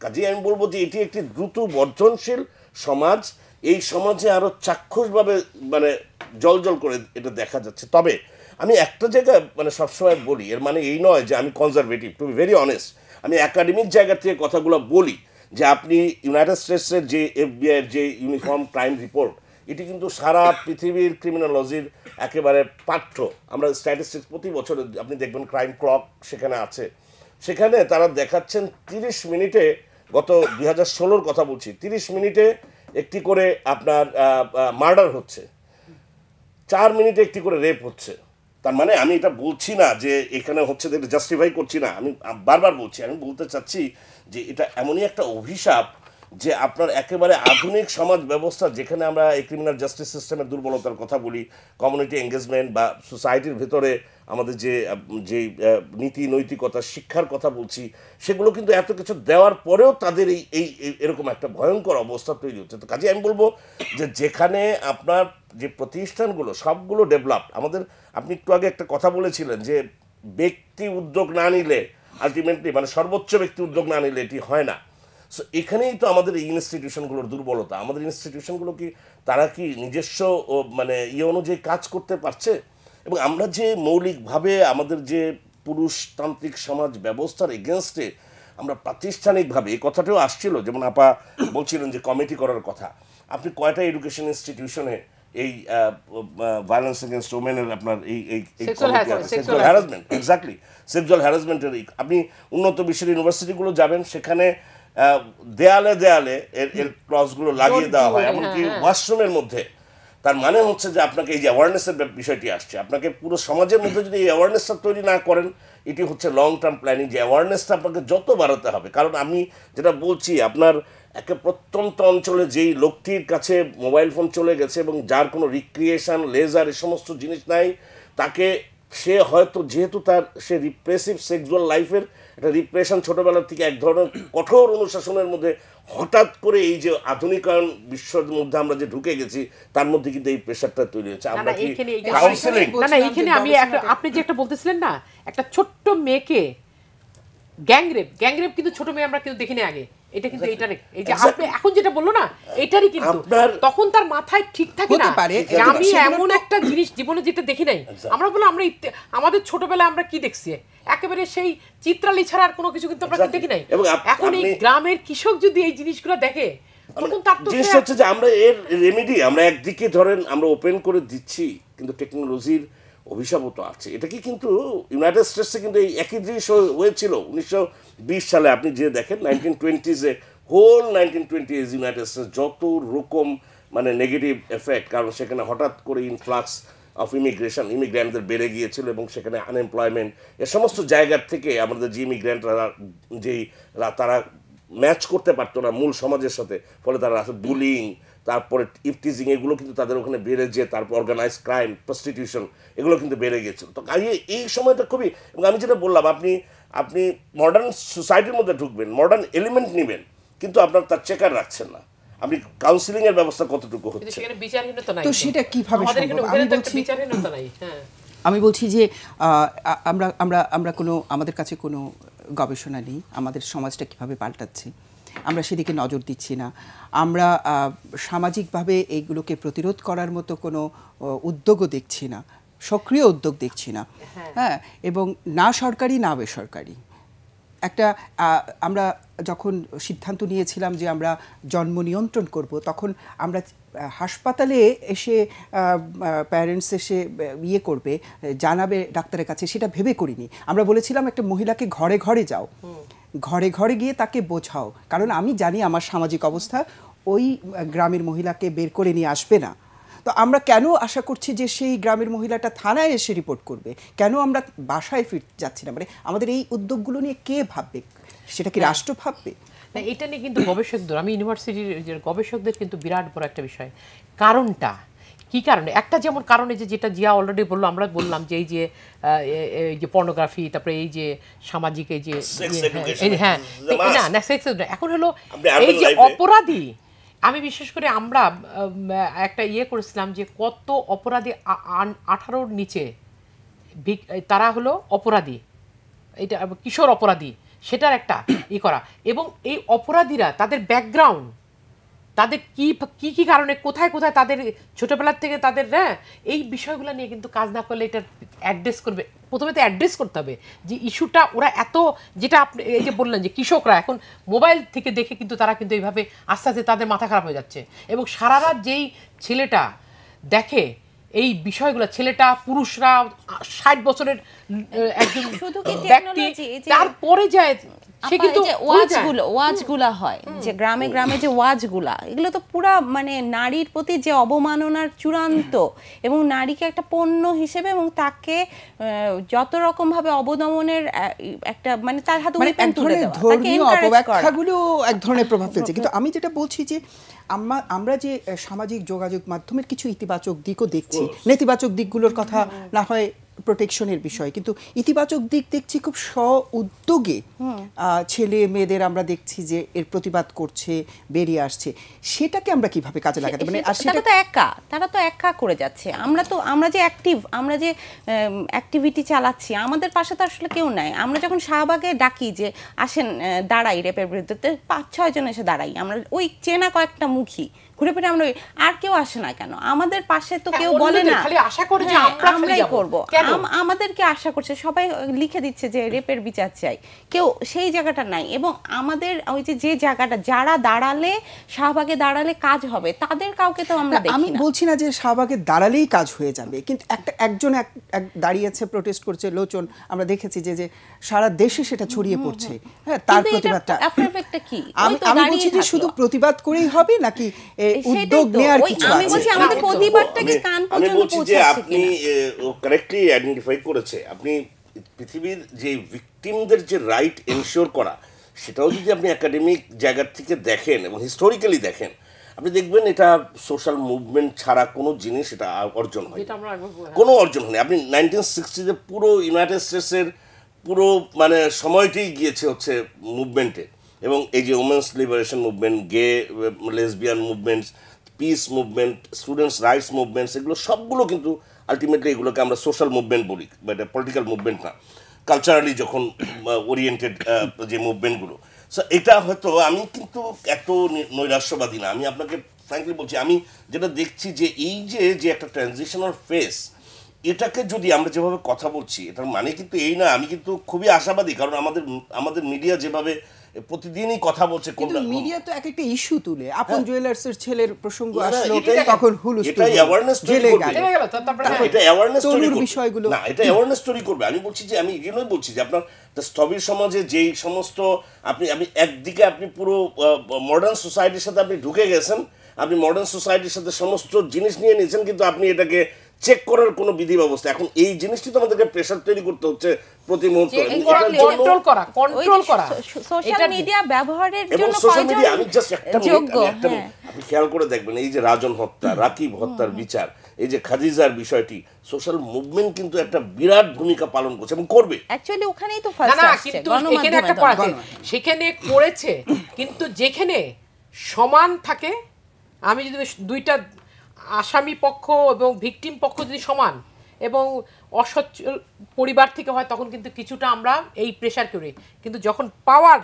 কাজেই আমি বলবো যে এটি একটি দ্রুত বর্ধনশীল সমাজ এই সমাজে আরও চাক্ষুষভাবে মানে জল জল করে এটা দেখা যাচ্ছে তবে আমি একটা জায়গায় মানে সবসময় বলি এর মানে এই নয় যে আমি কনজারভেটিভ টু ভেরি অনেস্ট আমি একাডেমিক জায়গা থেকে কথাগুলো বলি যে আপনি ইউনাইটেড স্টেটসের যে এফবিআইয়ের যে ইউনিফর্ম ক্রাইম রিপোর্ট এটি কিন্তু সারা পৃথিবীর ক্রিমিনোলজির একেবারে পাঠ্য আমরা স্ট্যাটিস্টিক্স প্রতি বছর আপনি দেখবেন ক্রাইম ক্লক সেখানে আছে সেখানে তারা দেখাচ্ছেন তিরিশ মিনিটে গত দুই হাজার ষোলোর কথা বলছি তিরিশ মিনিটে একটি করে আপনার মার্ডার হচ্ছে চার মিনিটে একটি করে রেপ হচ্ছে তার মানে আমি এটা বলছি না যে এখানে হচ্ছে জাস্টিফাই করছি না আমি বারবার বলছি আমি বলতে চাচ্ছি যে এটা এমনই একটা অভিশাপ যে আপনার একেবারে আধুনিক সমাজ ব্যবস্থা যেখানে আমরা এই ক্রিমিনাল জাস্টিস সিস্টেমের দুর্বলতার কথা বলি কমিউনিটি এঙ্গেজমেন্ট বা সোসাইটির ভেতরে আমাদের যে যে নীতি নৈতিকতা শিক্ষার কথা বলছি সেগুলো কিন্তু এত কিছু দেওয়ার পরেও তাদের এই এই এরকম একটা ভয়ঙ্কর অবস্থা তৈরি হচ্ছে তো কাজে আমি বলবো যে যেখানে আপনার যে প্রতিষ্ঠানগুলো সবগুলো ডেভেলপ আমাদের আপনি একটু আগে একটা কথা বলেছিলেন যে ব্যক্তি উদ্যোগ না নিলে আলটিমেটলি মানে সর্বোচ্চ ব্যক্তি উদ্যোগ না নিলে এটি হয় না সো এখানেই তো আমাদের এই ইনস্টিটিউশনগুলোর দুর্বলতা আমাদের ইনস্টিটিউশনগুলো কি তারা কি নিজস্ব মানে ইয়ে অনুযায়ী কাজ করতে পারছে এবং আমরা যে মৌলিকভাবে আমাদের যে পুরুষতান্ত্রিক সমাজ ব্যবস্থার এগেনস্টে আমরা প্রাতিষ্ঠানিকভাবে এই কথাটাও আসছিল যেমন আপা বলছিলেন যে কমিটি করার কথা আপনি কয়টা এডুকেশন ইনস্টিটিউশনে এই ভায়োলেন্স এগেনস্ট ওমেনের আপনার এই সেক্সুয়াল হ্যারাসমেন্ট এক্স্যাক্টলি সেক্সুয়াল হ্যারাসমেন্টের আপনি উন্নত বিশ্বের ইউনিভার্সিটিগুলো যাবেন সেখানে দেয়ালে দেয়ালে এর এর ক্লসগুলো লাগিয়ে দেওয়া হয় এমনকি ওয়াশরুমের হ্যাঁ। মধ্যে তার মানে হচ্ছে যে আপনাকে এই যে অ্যাওয়ারনেসের বিষয়টি আসছে আপনাকে পুরো সমাজের মধ্যে যদি এই অ্যাওয়ারনেসটা তৈরি না করেন এটি হচ্ছে লং টার্ম প্ল্যানিং যে অ্যাওয়ারনেসটা আপনাকে যত বাড়াতে হবে কারণ আমি যেটা বলছি আপনার একে প্রত্যন্ত অঞ্চলে যেই লোকটির কাছে মোবাইল ফোন চলে গেছে এবং যার কোনো রিক্রিয়েশন লেজার এ সমস্ত জিনিস নাই তাকে সে হয়তো যেহেতু তার সে রিপ্রেসিভ সেক্সুয়াল লাইফের একটা রিপ্রেশন ছোটোবেলার থেকে এক ধরনের কঠোর অনুশাসনের মধ্যে হঠাৎ করে এই যে আধুনিকায়ন বিশ্বের মধ্যে আমরা যে ঢুকে গেছি তার মধ্যে কিন্তু এই প্রেশারটা তৈরি হচ্ছে আমরা কি কাউন্সিলিং না না এখানে আমি আপনি যে একটা বলতেছিলেন না একটা ছোট্ট মেয়েকে গ্যাংরেপ গ্যাংরেপ কিন্তু ছোট মেয়ে আমরা কিন্তু দেখিনি আগে আমাদের ছোটবেলায় আমরা কি দেখছি একেবারে সেই চিত্রালি ছাড়া আর কোনো কিছু কিন্তু আমরা দেখি নাই এখন এই গ্রামের কৃষক যদি এই জিনিসগুলো দেখে মানে জিনিসটা হচ্ছে যে আমরা এর রেমেডি আমরা একদিকে ধরেন আমরা ওপেন করে দিচ্ছি কিন্তু টেকনোলজির অভিশাপও তো আছে এটাকে কিন্তু ইউনাইটেড স্টেটসে কিন্তু এই একই জিনিস হয়েছিল উনিশশো সালে আপনি যে দেখেন নাইনটিন টোয়েন্টিজে whole nineteen twenties United States যত রকম মানে নেগেটিভ এফেক্ট কারণ সেখানে হঠাৎ করে ইনফ্লাক্স অফ ইমিগ্রেশন ইমিগ্র্যান্টদের বেড়ে গিয়েছিল এবং সেখানে আনএমপ্লয়মেন্ট এ সমস্ত জায়গার থেকে আমাদের যে ইমিগ্র্যান্টরা যেই তারা ম্যাচ করতে পারতো না মূল সমাজের সাথে ফলে তারা বুলিং তারপরে ইফটিজিং এগুলো কিন্তু তাদের ওখানে বেড়ে যেয়ে তারপর অর্গানাইজ ক্রাইম প্রস্টিটিউশন এগুলো কিন্তু বেড়ে গেছিল তো কাজে এই সময়টা খুবই এবং আমি যেটা বললাম আপনি আপনি মডার্ন সোসাইটির মধ্যে ঢুকবেন মডার্ন এলিমেন্ট নেবেন কিন্তু আপনার তার চেকার রাখছেন না আপনি কাউন্সিলিং এর ব্যবস্থা কতটুকু হচ্ছে তো সেটা কিভাবে আমি বলছি হ্যাঁ। আমি বলছি যে আমরা আমরা আমরা কোনো আমাদের কাছে কোনো গবেষণা নেই আমাদের সমাজটা কিভাবে পাল্টাচ্ছে আমরা সেদিকে নজর দিচ্ছি না আমরা সামাজিকভাবে এইগুলোকে প্রতিরোধ করার মতো কোনো উদ্যোগও দেখছি না সক্রিয় উদ্যোগ দেখছি না হ্যাঁ, হ্যাঁ এবং না সরকারি না বেসরকারি একটা আমরা যখন সিদ্ধান্ত নিয়েছিলাম যে আমরা জন্ম নিয়ন্ত্রণ করব তখন আমরা হাসপাতালে এসে প্যারেন্টস এসে ইয়ে করবে জানাবে ডাক্তারের কাছে সেটা ভেবে করিনি আমরা বলেছিলাম একটা মহিলাকে ঘরে ঘরে যাও ঘরে ঘরে গিয়ে তাকে বোঝাও কারণ আমি জানি আমার সামাজিক অবস্থা ওই গ্রামের মহিলাকে বের করে নিয়ে আসবে না তো আমরা কেন আশা করছি যে সেই গ্রামের মহিলাটা থানায় এসে রিপোর্ট করবে কেন আমরা বাসায় ফির যাচ্ছি না মানে আমাদের এই উদ্যোগগুলো নিয়ে কে ভাববে সেটা কি হ্যাঁ। রাষ্ট্র ভাববে না এটা নিয়ে কিন্তু গবেষকদের আমি ইউনিভার্সিটির গবেষকদের কিন্তু বিরাট বড় একটা বিষয় কারণটা কি কারণে একটা যেমন কারণে যে যেটা জিয়া অলরেডি বললো আমরা বললাম যে এই যে এই যে পর্নোগ্রাফি তারপরে এই যে সামাজিক এই যে হ্যাঁ না না সেক্স এখন হলো এই যে অপরাধী আমি বিশেষ করে আমরা একটা ইয়ে করেছিলাম যে কত অপরাধী আঠারোর নিচে তারা হলো অপরাধী এটা কিশোর অপরাধী সেটার একটা ই করা এবং এই অপরাধীরা তাদের ব্যাকগ্রাউন্ড তাদের কি কি কি কারণে কোথায় কোথায় তাদের ছোটোবেলার থেকে তাদের হ্যাঁ এই বিষয়গুলো নিয়ে কিন্তু কাজ না করলে এটা অ্যাড্রেস করবে প্রথমে তো অ্যাড্রেস করতে হবে যে ইস্যুটা ওরা এত যেটা আপনি এই যে বললেন যে কৃষকরা এখন মোবাইল থেকে দেখে কিন্তু তারা কিন্তু এইভাবে আস্তে আস্তে তাদের মাথা খারাপ হয়ে যাচ্ছে এবং সারা রাত যেই ছেলেটা দেখে এই বিষয়গুলো ছেলেটা পুরুষরা ষাট বছরের একজন ব্যক্তি তারপরে যায় গ্রামে গ্রামে যে ওয়াজগুলা এগুলো তো পুরা মানে নারীর প্রতি যে অবমাননার চূড়ান্ত এবং নারীকে একটা পণ্য হিসেবে এবং তাকে যত রকম ভাবে অবদমনের একটা মানে তার মানে অপব্যাখ্যাগুলো এক ধরনের প্রভাব ফেলছে কিন্তু আমি যেটা বলছি যে আমরা যে সামাজিক যোগাযোগ মাধ্যমের কিছু ইতিবাচক দিকও দেখছি নেতিবাচক দিকগুলোর কথা না হয় প্রোটেকশনের বিষয় কিন্তু ইতিবাচক দিক দেখছি খুব স্ব উদ্যোগে ছেলে মেয়েদের আমরা দেখছি যে এর প্রতিবাদ করছে বেরিয়ে আসছে সেটাকে আমরা কিভাবে কাজে লাগাতে মানে আর সেটা তো একা তারা তো একা করে যাচ্ছে আমরা তো আমরা যে অ্যাক্টিভ আমরা যে অ্যাক্টিভিটি চালাচ্ছি আমাদের পাশে তো আসলে কেউ নাই আমরা যখন শাহবাগে ডাকি যে আসেন দাঁড়াই রেপের বিরুদ্ধে পাঁচ জন এসে দাঁড়াই আমরা ওই চেনা কয়েকটা মুখী ঘুরে ফিরে আমরা আর কেউ আসে না কেন আমাদের পাশে তো হ্যাঁ, কেউ বলে না হ্যাঁ, আমরাই করবো আমাদেরকে আশা করছে সবাই লিখে দিচ্ছে যে রেপের বিচার চাই কেউ সেই জায়গাটা নাই এবং আমাদের ওই যে যে জায়গাটা যারা দাঁড়ালে শাহবাগে দাঁড়ালে কাজ হবে তাদের কাউকে তো আমরা আমি বলছি না যে শাহবাগে দাঁড়ালেই কাজ হয়ে যাবে কিন্তু একটা একজন এক দাঁড়িয়েছে প্রোটেস্ট করছে লোচন আমরা দেখেছি যে যে সারা দেশে সেটা ছড়িয়ে পড়ছে হ্যাঁ তার প্রতিবাদটা আমি বলছি যে শুধু প্রতিবাদ করেই হবে নাকি উদ্যোগ নেওয়ার কিছু আমি বলছি আমাদের পরিবারটাকে কান পর্যন্ত পৌঁছাচ্ছে আপনি কারেক্টলি আইডেন্টিফাই করেছে আপনি পৃথিবীর যে ভিকটিমদের যে রাইট এনশিওর করা সেটাও যদি আপনি একাডেমিক জায়গার থেকে দেখেন এবং হিস্টোরিক্যালি দেখেন আপনি দেখবেন এটা সোশ্যাল মুভমেন্ট ছাড়া কোনো জিনিস এটা অর্জন হয় কোনো অর্জন হয়নি আপনি নাইনটিন সিক্সটিতে পুরো ইউনাইটেড স্টেটসের পুরো মানে সময়টি গিয়েছে হচ্ছে মুভমেন্টে এবং এই যে women's liberation movement gay lesbian movements peace movement students rights movements এগুলো সবগুলো কিন্তু আলটিমেটলি এগুলোকে আমরা সোশ্যাল মুভমেন্ট বলি বাট পলিটিক্যাল মুভমেন্ট না কালচারালি যখন ওরিয়েন্টেড যে মুভমেন্টগুলো সো এটা হয়তো আমি কিন্তু এত নৈরাশ্যবাদী না আমি আপনাকে ফ্র্যাঙ্কলি বলছি আমি যেটা দেখছি যে এই যে যে একটা ট্রানজিশনাল ফেস এটাকে যদি আমরা যেভাবে কথা বলছি এটার মানে কিন্তু এই না আমি কিন্তু খুবই আশাবাদী কারণ আমাদের আমাদের মিডিয়া যেভাবে প্রতিদিনই কথা বলছে কিন্তু মিডিয়া তো এক একটা ইস্যু তুলে হ্যাঁ। আপন জুয়েলার্স এর ছেলের প্রসঙ্গ আসলো তখন হুলুস এটা অ্যাওয়ারনেস জেলে গেল হ্যাঁ। এটা অ্যাওয়ারনেস তৈরি করবে বিষয়গুলো না এটা অ্যাওয়ারনেস তৈরি করবে আমি বলছি যে আমি এই বলছি যে আপনার স্থবির সমাজে যেই সমস্ত আপনি আপনি একদিকে আপনি পুরো মডার্ন সোসাইটির সাথে আপনি ঢুকে গেছেন আপনি মডার্ন সোসাইটির সাথে সমস্ত জিনিস নিয়ে নিয়েছেন কিন্তু আপনি এটাকে চেক করার কোনো বিধি ব্যবস্থা এখন এই জিনিসটি তো আমাদেরকে প্রেশার তৈরি করতে হচ্ছে প্রতি মুহূর্তে কন্ট্রোল করা কন্ট্রোল করা সোশ্যাল মিডিয়া ব্যবহারের জন্য সোশ্যাল মিডিয়া আমি জাস্ট একটা হ্যাঁ। আপনি খেয়াল করে দেখবেন এই যে রাজন হত্যা রাকিব হত্যার বিচার এই যে খাদিজার বিষয়টি সোশ্যাল মুভমেন্ট কিন্তু একটা বিরাট ভূমিকা পালন করছে এবং করবে অ্যাকচুয়ালি ওখানেই তো ফার্স্ট না কিন্তু এখানে একটা সেখানে করেছে কিন্তু যেখানে সমান থাকে আমি যদি দুইটা আসামি পক্ষ এবং ভিকটিম পক্ষ যদি সমান এবং অসচ্ছল পরিবার থেকে হয় তখন কিন্তু কিছুটা আমরা এই প্রেশার করি কিন্তু যখন পাওয়ার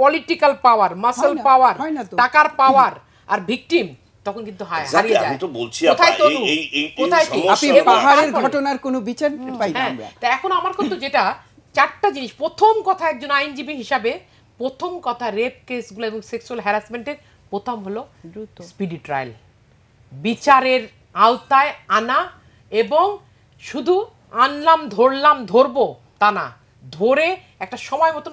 পলিটিক্যাল পাওয়ার মাসল পাওয়ার টাকার পাওয়ার আর ভিকটিম তখন কিন্তু হারিয়ে যায় আমি তো বলছি এই এই আপনি পাহাড়ের হ্যাঁ, ঘটনার কোনো বিচার পাই না হ্যাঁ। তা এখন আমার কিন্তু যেটা চারটা জিনিস প্রথম কথা একজন আইনজীবী হিসাবে প্রথম কথা রেপ কেসগুলো এবং সেক্সুয়াল হ্যারাসমেন্টের প্রথম হলো দ্রুত স্পিডি ট্রায়াল বিচারের আওতায় আনা এবং শুধু আনলাম ধরলাম ধরবো তা না ধরে একটা সময় মতন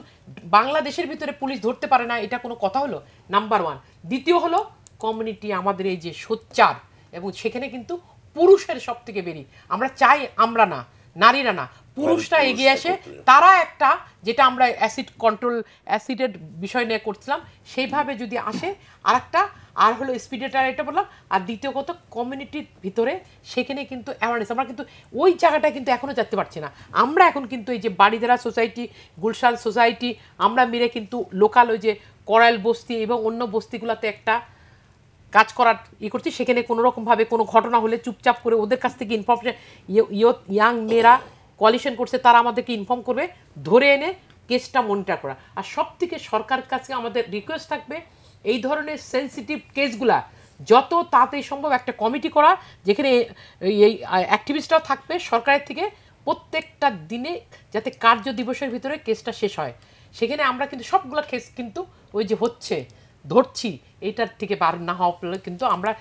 বাংলাদেশের ভিতরে পুলিশ ধরতে পারে না এটা কোনো কথা হলো নাম্বার ওয়ান দ্বিতীয় হলো কমিউনিটি আমাদের এই যে সোচ্চার এবং সেখানে কিন্তু পুরুষের সব থেকে বেরি আমরা চাই আমরা না নারীরা না পুরুষরা এগিয়ে আসে তারা একটা যেটা আমরা অ্যাসিড কন্ট্রোল অ্যাসিডের বিষয় নিয়ে করছিলাম সেইভাবে যদি আসে আর একটা আর হলো স্পিডেটার এটা বললাম আর দ্বিতীয় কথা কমিউনিটির ভিতরে সেখানে কিন্তু অ্যাওয়ারনেস আমরা কিন্তু ওই জায়গাটা কিন্তু এখনও যেতে পারছি না আমরা এখন কিন্তু এই যে বাড়িদারা সোসাইটি গুলশাল সোসাইটি আমরা মিলে কিন্তু লোকাল ওই যে করাল বস্তি এবং অন্য বস্তিগুলোতে একটা কাজ করার ই করছি সেখানে কোনো রকমভাবে কোনো ঘটনা হলে চুপচাপ করে ওদের কাছ থেকে ইনফরমেশন ইয়াং মেয়েরা কোয়ালিশন করছে তারা আমাদেরকে ইনফর্ম করবে ধরে এনে কেসটা মনিটর করা আর সব থেকে সরকার কাছে আমাদের রিকোয়েস্ট থাকবে এই ধরনের সেন্সিটিভ কেসগুলা যত তাড়াতাড়ি সম্ভব একটা কমিটি করা যেখানে এই অ্যাক্টিভিস্টরা থাকবে সরকারের থেকে প্রত্যেকটা দিনে যাতে কার্য দিবসের ভিতরে কেসটা শেষ হয় সেখানে আমরা কিন্তু সবগুলো কেস কিন্তু ওই যে হচ্ছে ধরছি এইটার থেকে বার না হওয়া কিন্তু আমরা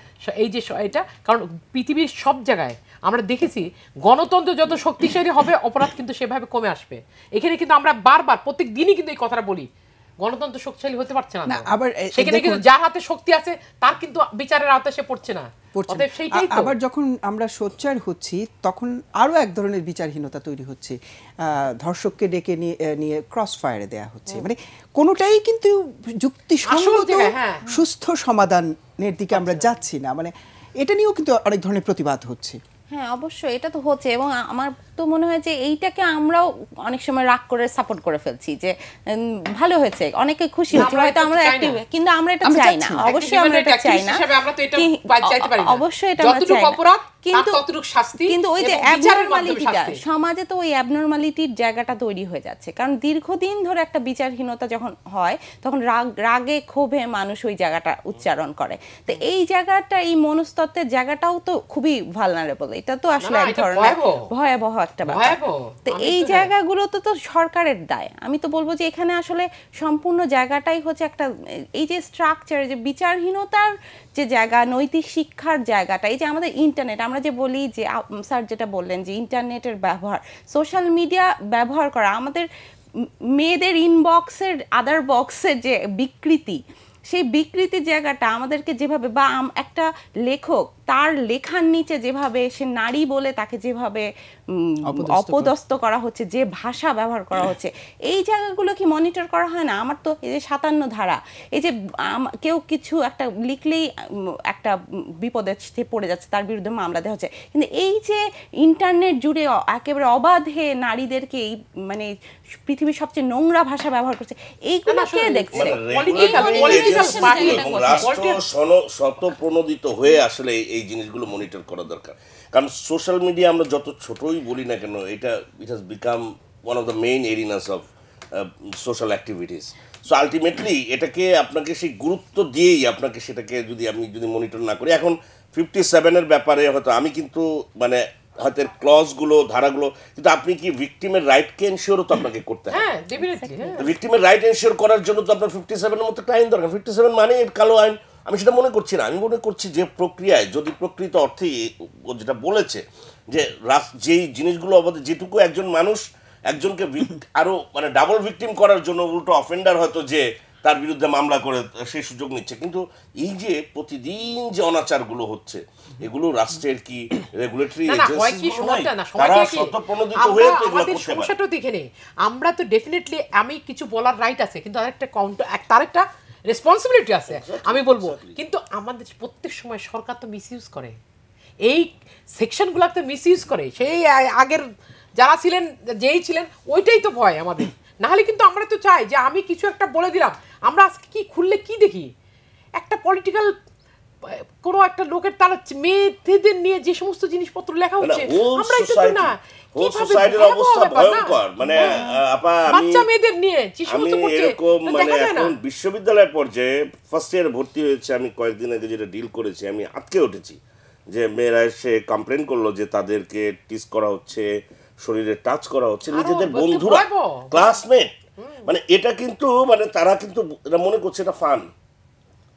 এই যে এটা কারণ পৃথিবীর সব জায়গায় আমরা দেখেছি গণতন্ত্র যত শক্তিশালী হবে অপরাধ কিন্তু সেভাবে কমে আসবে এখানে কিন্তু আমরা বারবার প্রত্যেক দিনই কিন্তু এই কথাটা বলি গণতন্ত্র শক্তিশালী হতে পারছে না আবার সেখানে কিন্তু যার হাতে শক্তি আছে তার কিন্তু বিচারের আওতায় সে পড়ছে না আবার যখন আমরা সোচ্চার হচ্ছি তখন আরও এক ধরনের বিচারহীনতা তৈরি হচ্ছে ধর্ষককে ডেকে নিয়ে ক্রস ফায়ারে দেয়া হচ্ছে মানে কোনোটাই কিন্তু যুক্তি হ্যাঁ, হ্যাঁ। সুস্থ সমাধানের দিকে আমরা আচ্ছা। যাচ্ছি না মানে এটা নিয়েও কিন্তু অনেক ধরনের প্রতিবাদ হচ্ছে হ্যাঁ অবশ্যই এটা তো হচ্ছে এবং আমার তো মনে হয় যে এইটাকে আমরাও অনেক সময় রাগ করে সাপোর্ট করে ফেলছি যে ভালো হয়েছে অনেকে খুশি হচ্ছে হয়তো আমরা কিন্তু আমরা এটা চাই না অবশ্যই আমরা এটা চাই না অবশ্যই এটা আমরা চাই না কিন্তু ওই যে অ্যাবনর্মালিটিটা সমাজে তো ওই অ্যাবনর্মালিটির জায়গাটা তৈরি হয়ে যাচ্ছে কারণ দীর্ঘদিন ধরে একটা বিচারহীনতা যখন হয় তখন রাগ রাগে ক্ষোভে মানুষ ওই জায়গাটা উচ্চারণ করে তো এই জায়গাটা এই মনস্তত্ত্বের জায়গাটাও তো খুবই ভালনারেবল এটা তো আসলে এক ধরনের ভয়াবহ একটা ব্যাপার তো এই জায়গাগুলো তো তো সরকারের দায় আমি তো বলবো যে এখানে আসলে সম্পূর্ণ জায়গাটাই হচ্ছে একটা এই যে স্ট্রাকচার যে বিচারহীনতার যে জায়গা নৈতিক শিক্ষার জায়গাটা এই যে আমাদের ইন্টারনেট আমরা যে বলি যে স্যার যেটা বললেন যে ইন্টারনেটের ব্যবহার সোশ্যাল মিডিয়া ব্যবহার করা আমাদের মেয়েদের ইনবক্সের আদার বক্সের যে বিকৃতি সেই বিকৃতির জায়গাটা আমাদেরকে যেভাবে বা একটা লেখক তার লেখার নিচে যেভাবে সে নারী বলে তাকে যেভাবে অপদস্থ করা হচ্ছে যে ভাষা ব্যবহার করা হচ্ছে এই জায়গাগুলো কি মনিটর করা হয় না আমার তো এই যে সাতান্ন ধারা এই যে কেউ কিছু একটা লিখলেই একটা বিপদে পড়ে যাচ্ছে তার বিরুদ্ধে মামলা দেওয়া হচ্ছে কিন্তু এই যে ইন্টারনেট জুড়ে একেবারে অবাধে নারীদেরকে এই মানে পৃথিবীর সবচেয়ে নোংরা ভাষা ব্যবহার করছে এইগুলো মানে কে দেখছে শত প্রণোদিত হয়ে আসলে এই জিনিসগুলো মনিটর করা দরকার কারণ সোশ্যাল মিডিয়া আমরা যত ছোটই বলি না কেন এটা it has become one of the main arenas of social activities so ultimately এটাকে আপনাকে সেই গুরুত্ব দিয়েই আপনাকে সেটাকে যদি আমি যদি মনিটর না করি এখন ফিফটি সেভেনের ব্যাপারে হয়তো আমি কিন্তু মানে হাতের ক্লজগুলো ধারাগুলো কিন্তু আপনি কি ভিকটিমের রাইটকে এনশিওরও তো আপনাকে করতে হবে ভিকটিমের রাইট এনশিওর করার জন্য তো আপনার ফিফটি সেভেনের মতো একটা দরকার ফিফটি সেভেন মানে কালো আইন আমি সেটা মনে করছি না আমি মনে করছি যে প্রক্রিয়ায় যদি প্রকৃত অর্থে যেটা বলেছে যে যেই জিনিসগুলো আমাদের যেটুকু একজন মানুষ একজনকে আরও মানে ডাবল ভিকটিম করার জন্য উল্টো অফেন্ডার হয়তো যে তার বিরুদ্ধে মামলা করে সেই সুযোগ নিচ্ছে কিন্তু এই যে প্রতিদিন যে অনাচারগুলো হচ্ছে এগুলো রাষ্ট্রের কি রেগুলেটরি সমস্যাটা দেখে নেই আমরা তো ডেফিনেটলি আমি কিছু বলার রাইট আছে কিন্তু আরেকটা কাউন্টার তার একটা রেসপন্সিবিলিটি আছে আমি বলবো কিন্তু আমাদের প্রত্যেক সময় সরকার তো মিসইউজ করে এই সেকশনগুলো তো মিসইউজ করে সেই আগের যারা ছিলেন যেই ছিলেন ওইটাই তো ভয় আমাদের নাহলে কিন্তু আমরা তো চাই যে আমি কিছু একটা বলে দিলাম আমরা আজকে কি খুললে কি দেখি একটা পলিটিক্যাল কোনো একটা লোকের তারা মেয়েদের নিয়ে যে সমস্ত জিনিসপত্র লেখা হচ্ছে আমরা একটু না মানে, মানে যেটা ডিল করেছি আমি উঠেছি যে মেয়েরা এসে কমপ্লেন করলো যে তাদেরকে করা হচ্ছে শরীরে টাচ করা হচ্ছে নিজেদের বন্ধুরা ক্লাসমেট মানে এটা কিন্তু মানে তারা কিন্তু মনে করছে এটা ফান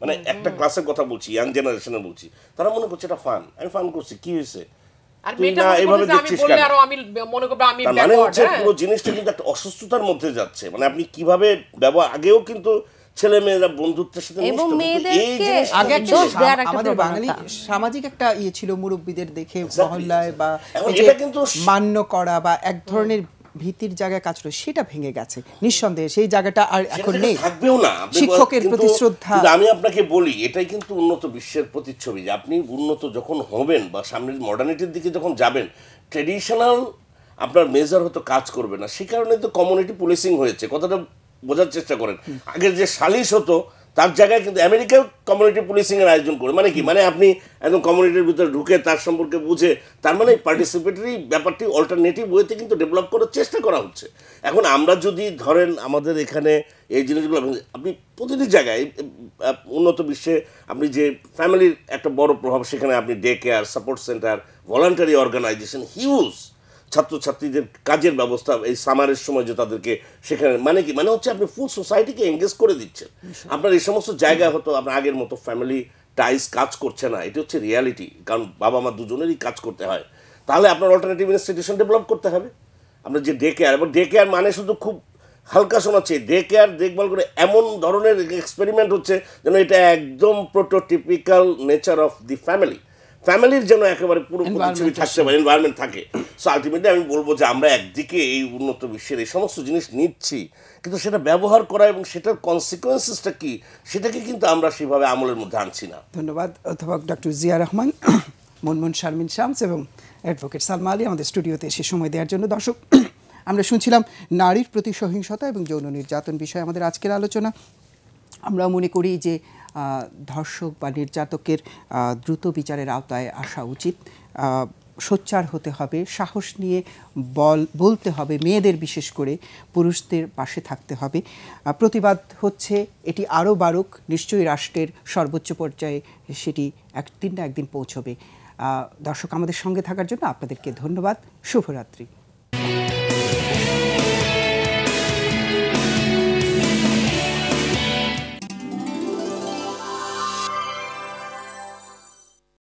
মানে একটা ক্লাসের কথা বলছি ইয়াং জেনারেশনের বলছি তারা মনে করছে এটা ফান আমি ফান করছি কি হয়েছে মানে হচ্ছে হ্যাঁ। পুরো জিনিসটা কিন্তু একটা অসুস্থতার মধ্যে যাচ্ছে মানে আপনি কিভাবে ব্যবহার আগেও কিন্তু ছেলে মেয়েরা বন্ধুত্বের সাথে আমাদের বাঙালি সামাজিক একটা ইয়ে ছিল মুরব্বীদের দেখে মহল্লায় বা কিন্তু মান্য করা বা এক ধরনের ভীতির জায়গায় কাজ করে সেটা ভেঙে গেছে নিঃসন্দেহে সেই জায়গাটা আর এখন নেই থাকবেও না শিক্ষকের প্রতি শ্রদ্ধা আমি আপনাকে বলি এটাই কিন্তু উন্নত বিশ্বের প্রতিচ্ছবি যে আপনি উন্নত যখন হবেন বা সামনের মডার্নিটির দিকে যখন যাবেন ট্রেডিশনাল আপনার মেজার হয়তো কাজ করবে না সে কারণে তো কমিউনিটি পুলিশিং হয়েছে কথাটা বোঝার চেষ্টা করেন আগের যে সালিশ হতো তার জায়গায় কিন্তু আমেরিকাও কমিউনিটি পুলিশিংয়ের আয়োজন করে মানে কি মানে আপনি একদম কমিউনিটির ভিতরে ঢুকে তার সম্পর্কে বুঝে তার মানে পার্টিসিপেটরি ব্যাপারটি অল্টারনেটিভ ওয়েতে কিন্তু ডেভেলপ করার চেষ্টা করা হচ্ছে এখন আমরা যদি ধরেন আমাদের এখানে এই জিনিসগুলো আপনি প্রতিটি জায়গায় উন্নত বিশ্বে আপনি যে ফ্যামিলির একটা বড় প্রভাব সেখানে আপনি day care support centre voluntary organisation huge ছাত্রছাত্রীদের কাজের ব্যবস্থা এই সামারের সময় যে তাদেরকে সেখানে মানে কি মানে হচ্ছে আপনি ফুল সোসাইটিকে এঙ্গেজ করে দিচ্ছেন আপনার এই সমস্ত জায়গা হতো আপনার আগের মতো ফ্যামিলি টাইস কাজ করছে না এটা হচ্ছে রিয়ালিটি কারণ বাবা মা দুজনেরই কাজ করতে হয় তাহলে আপনার অল্টারনেটিভ ইনস্টিটিউশন ডেভেলপ করতে হবে আপনার যে ডে কেয়ার এবং ডে কেয়ার মানে শুধু খুব হালকা শোনাচ্ছে ডে কেয়ার দেখভাল করে এমন ধরনের এক্সপেরিমেন্ট হচ্ছে যেন এটা একদম prototypical nature of the family ফ্যামিলির যেন একেবারে পুরো প্রতিচ্ছবি থাকতে পারে এনভায়রনমেন্ট থাকে সো আলটিমেটলি আমি বলবো যে আমরা একদিকে এই উন্নত বিশ্বের এই সমস্ত জিনিস নিচ্ছি কিন্তু সেটা ব্যবহার করা এবং সেটার কনসিকোয়েন্সেসটা কি সেটাকে কিন্তু আমরা সেভাবে আমলের মধ্যে আনছি না ধন্যবাদ অধ্যাপক ডক্টর জিয়া রহমান মনমুন শারমিন শামস এবং অ্যাডভোকেট সালমা আলী আমাদের স্টুডিওতে এসে সময় দেওয়ার জন্য দর্শক আমরা শুনছিলাম নারীর প্রতি সহিংসতা এবং যৌন নির্যাতন বিষয়ে আমাদের আজকের আলোচনা আমরা মনে করি যে ধর্ষক বা নির্যাতকের দ্রুত বিচারের আওতায় আসা উচিত সোচ্চার হতে হবে সাহস নিয়ে বল বলতে হবে মেয়েদের বিশেষ করে পুরুষদের পাশে থাকতে হবে প্রতিবাদ হচ্ছে এটি আরও বাড়ুক নিশ্চয়ই রাষ্ট্রের সর্বোচ্চ পর্যায়ে সেটি একদিন না একদিন পৌঁছবে দর্শক আমাদের সঙ্গে থাকার জন্য আপনাদেরকে ধন্যবাদ শুভরাত্রি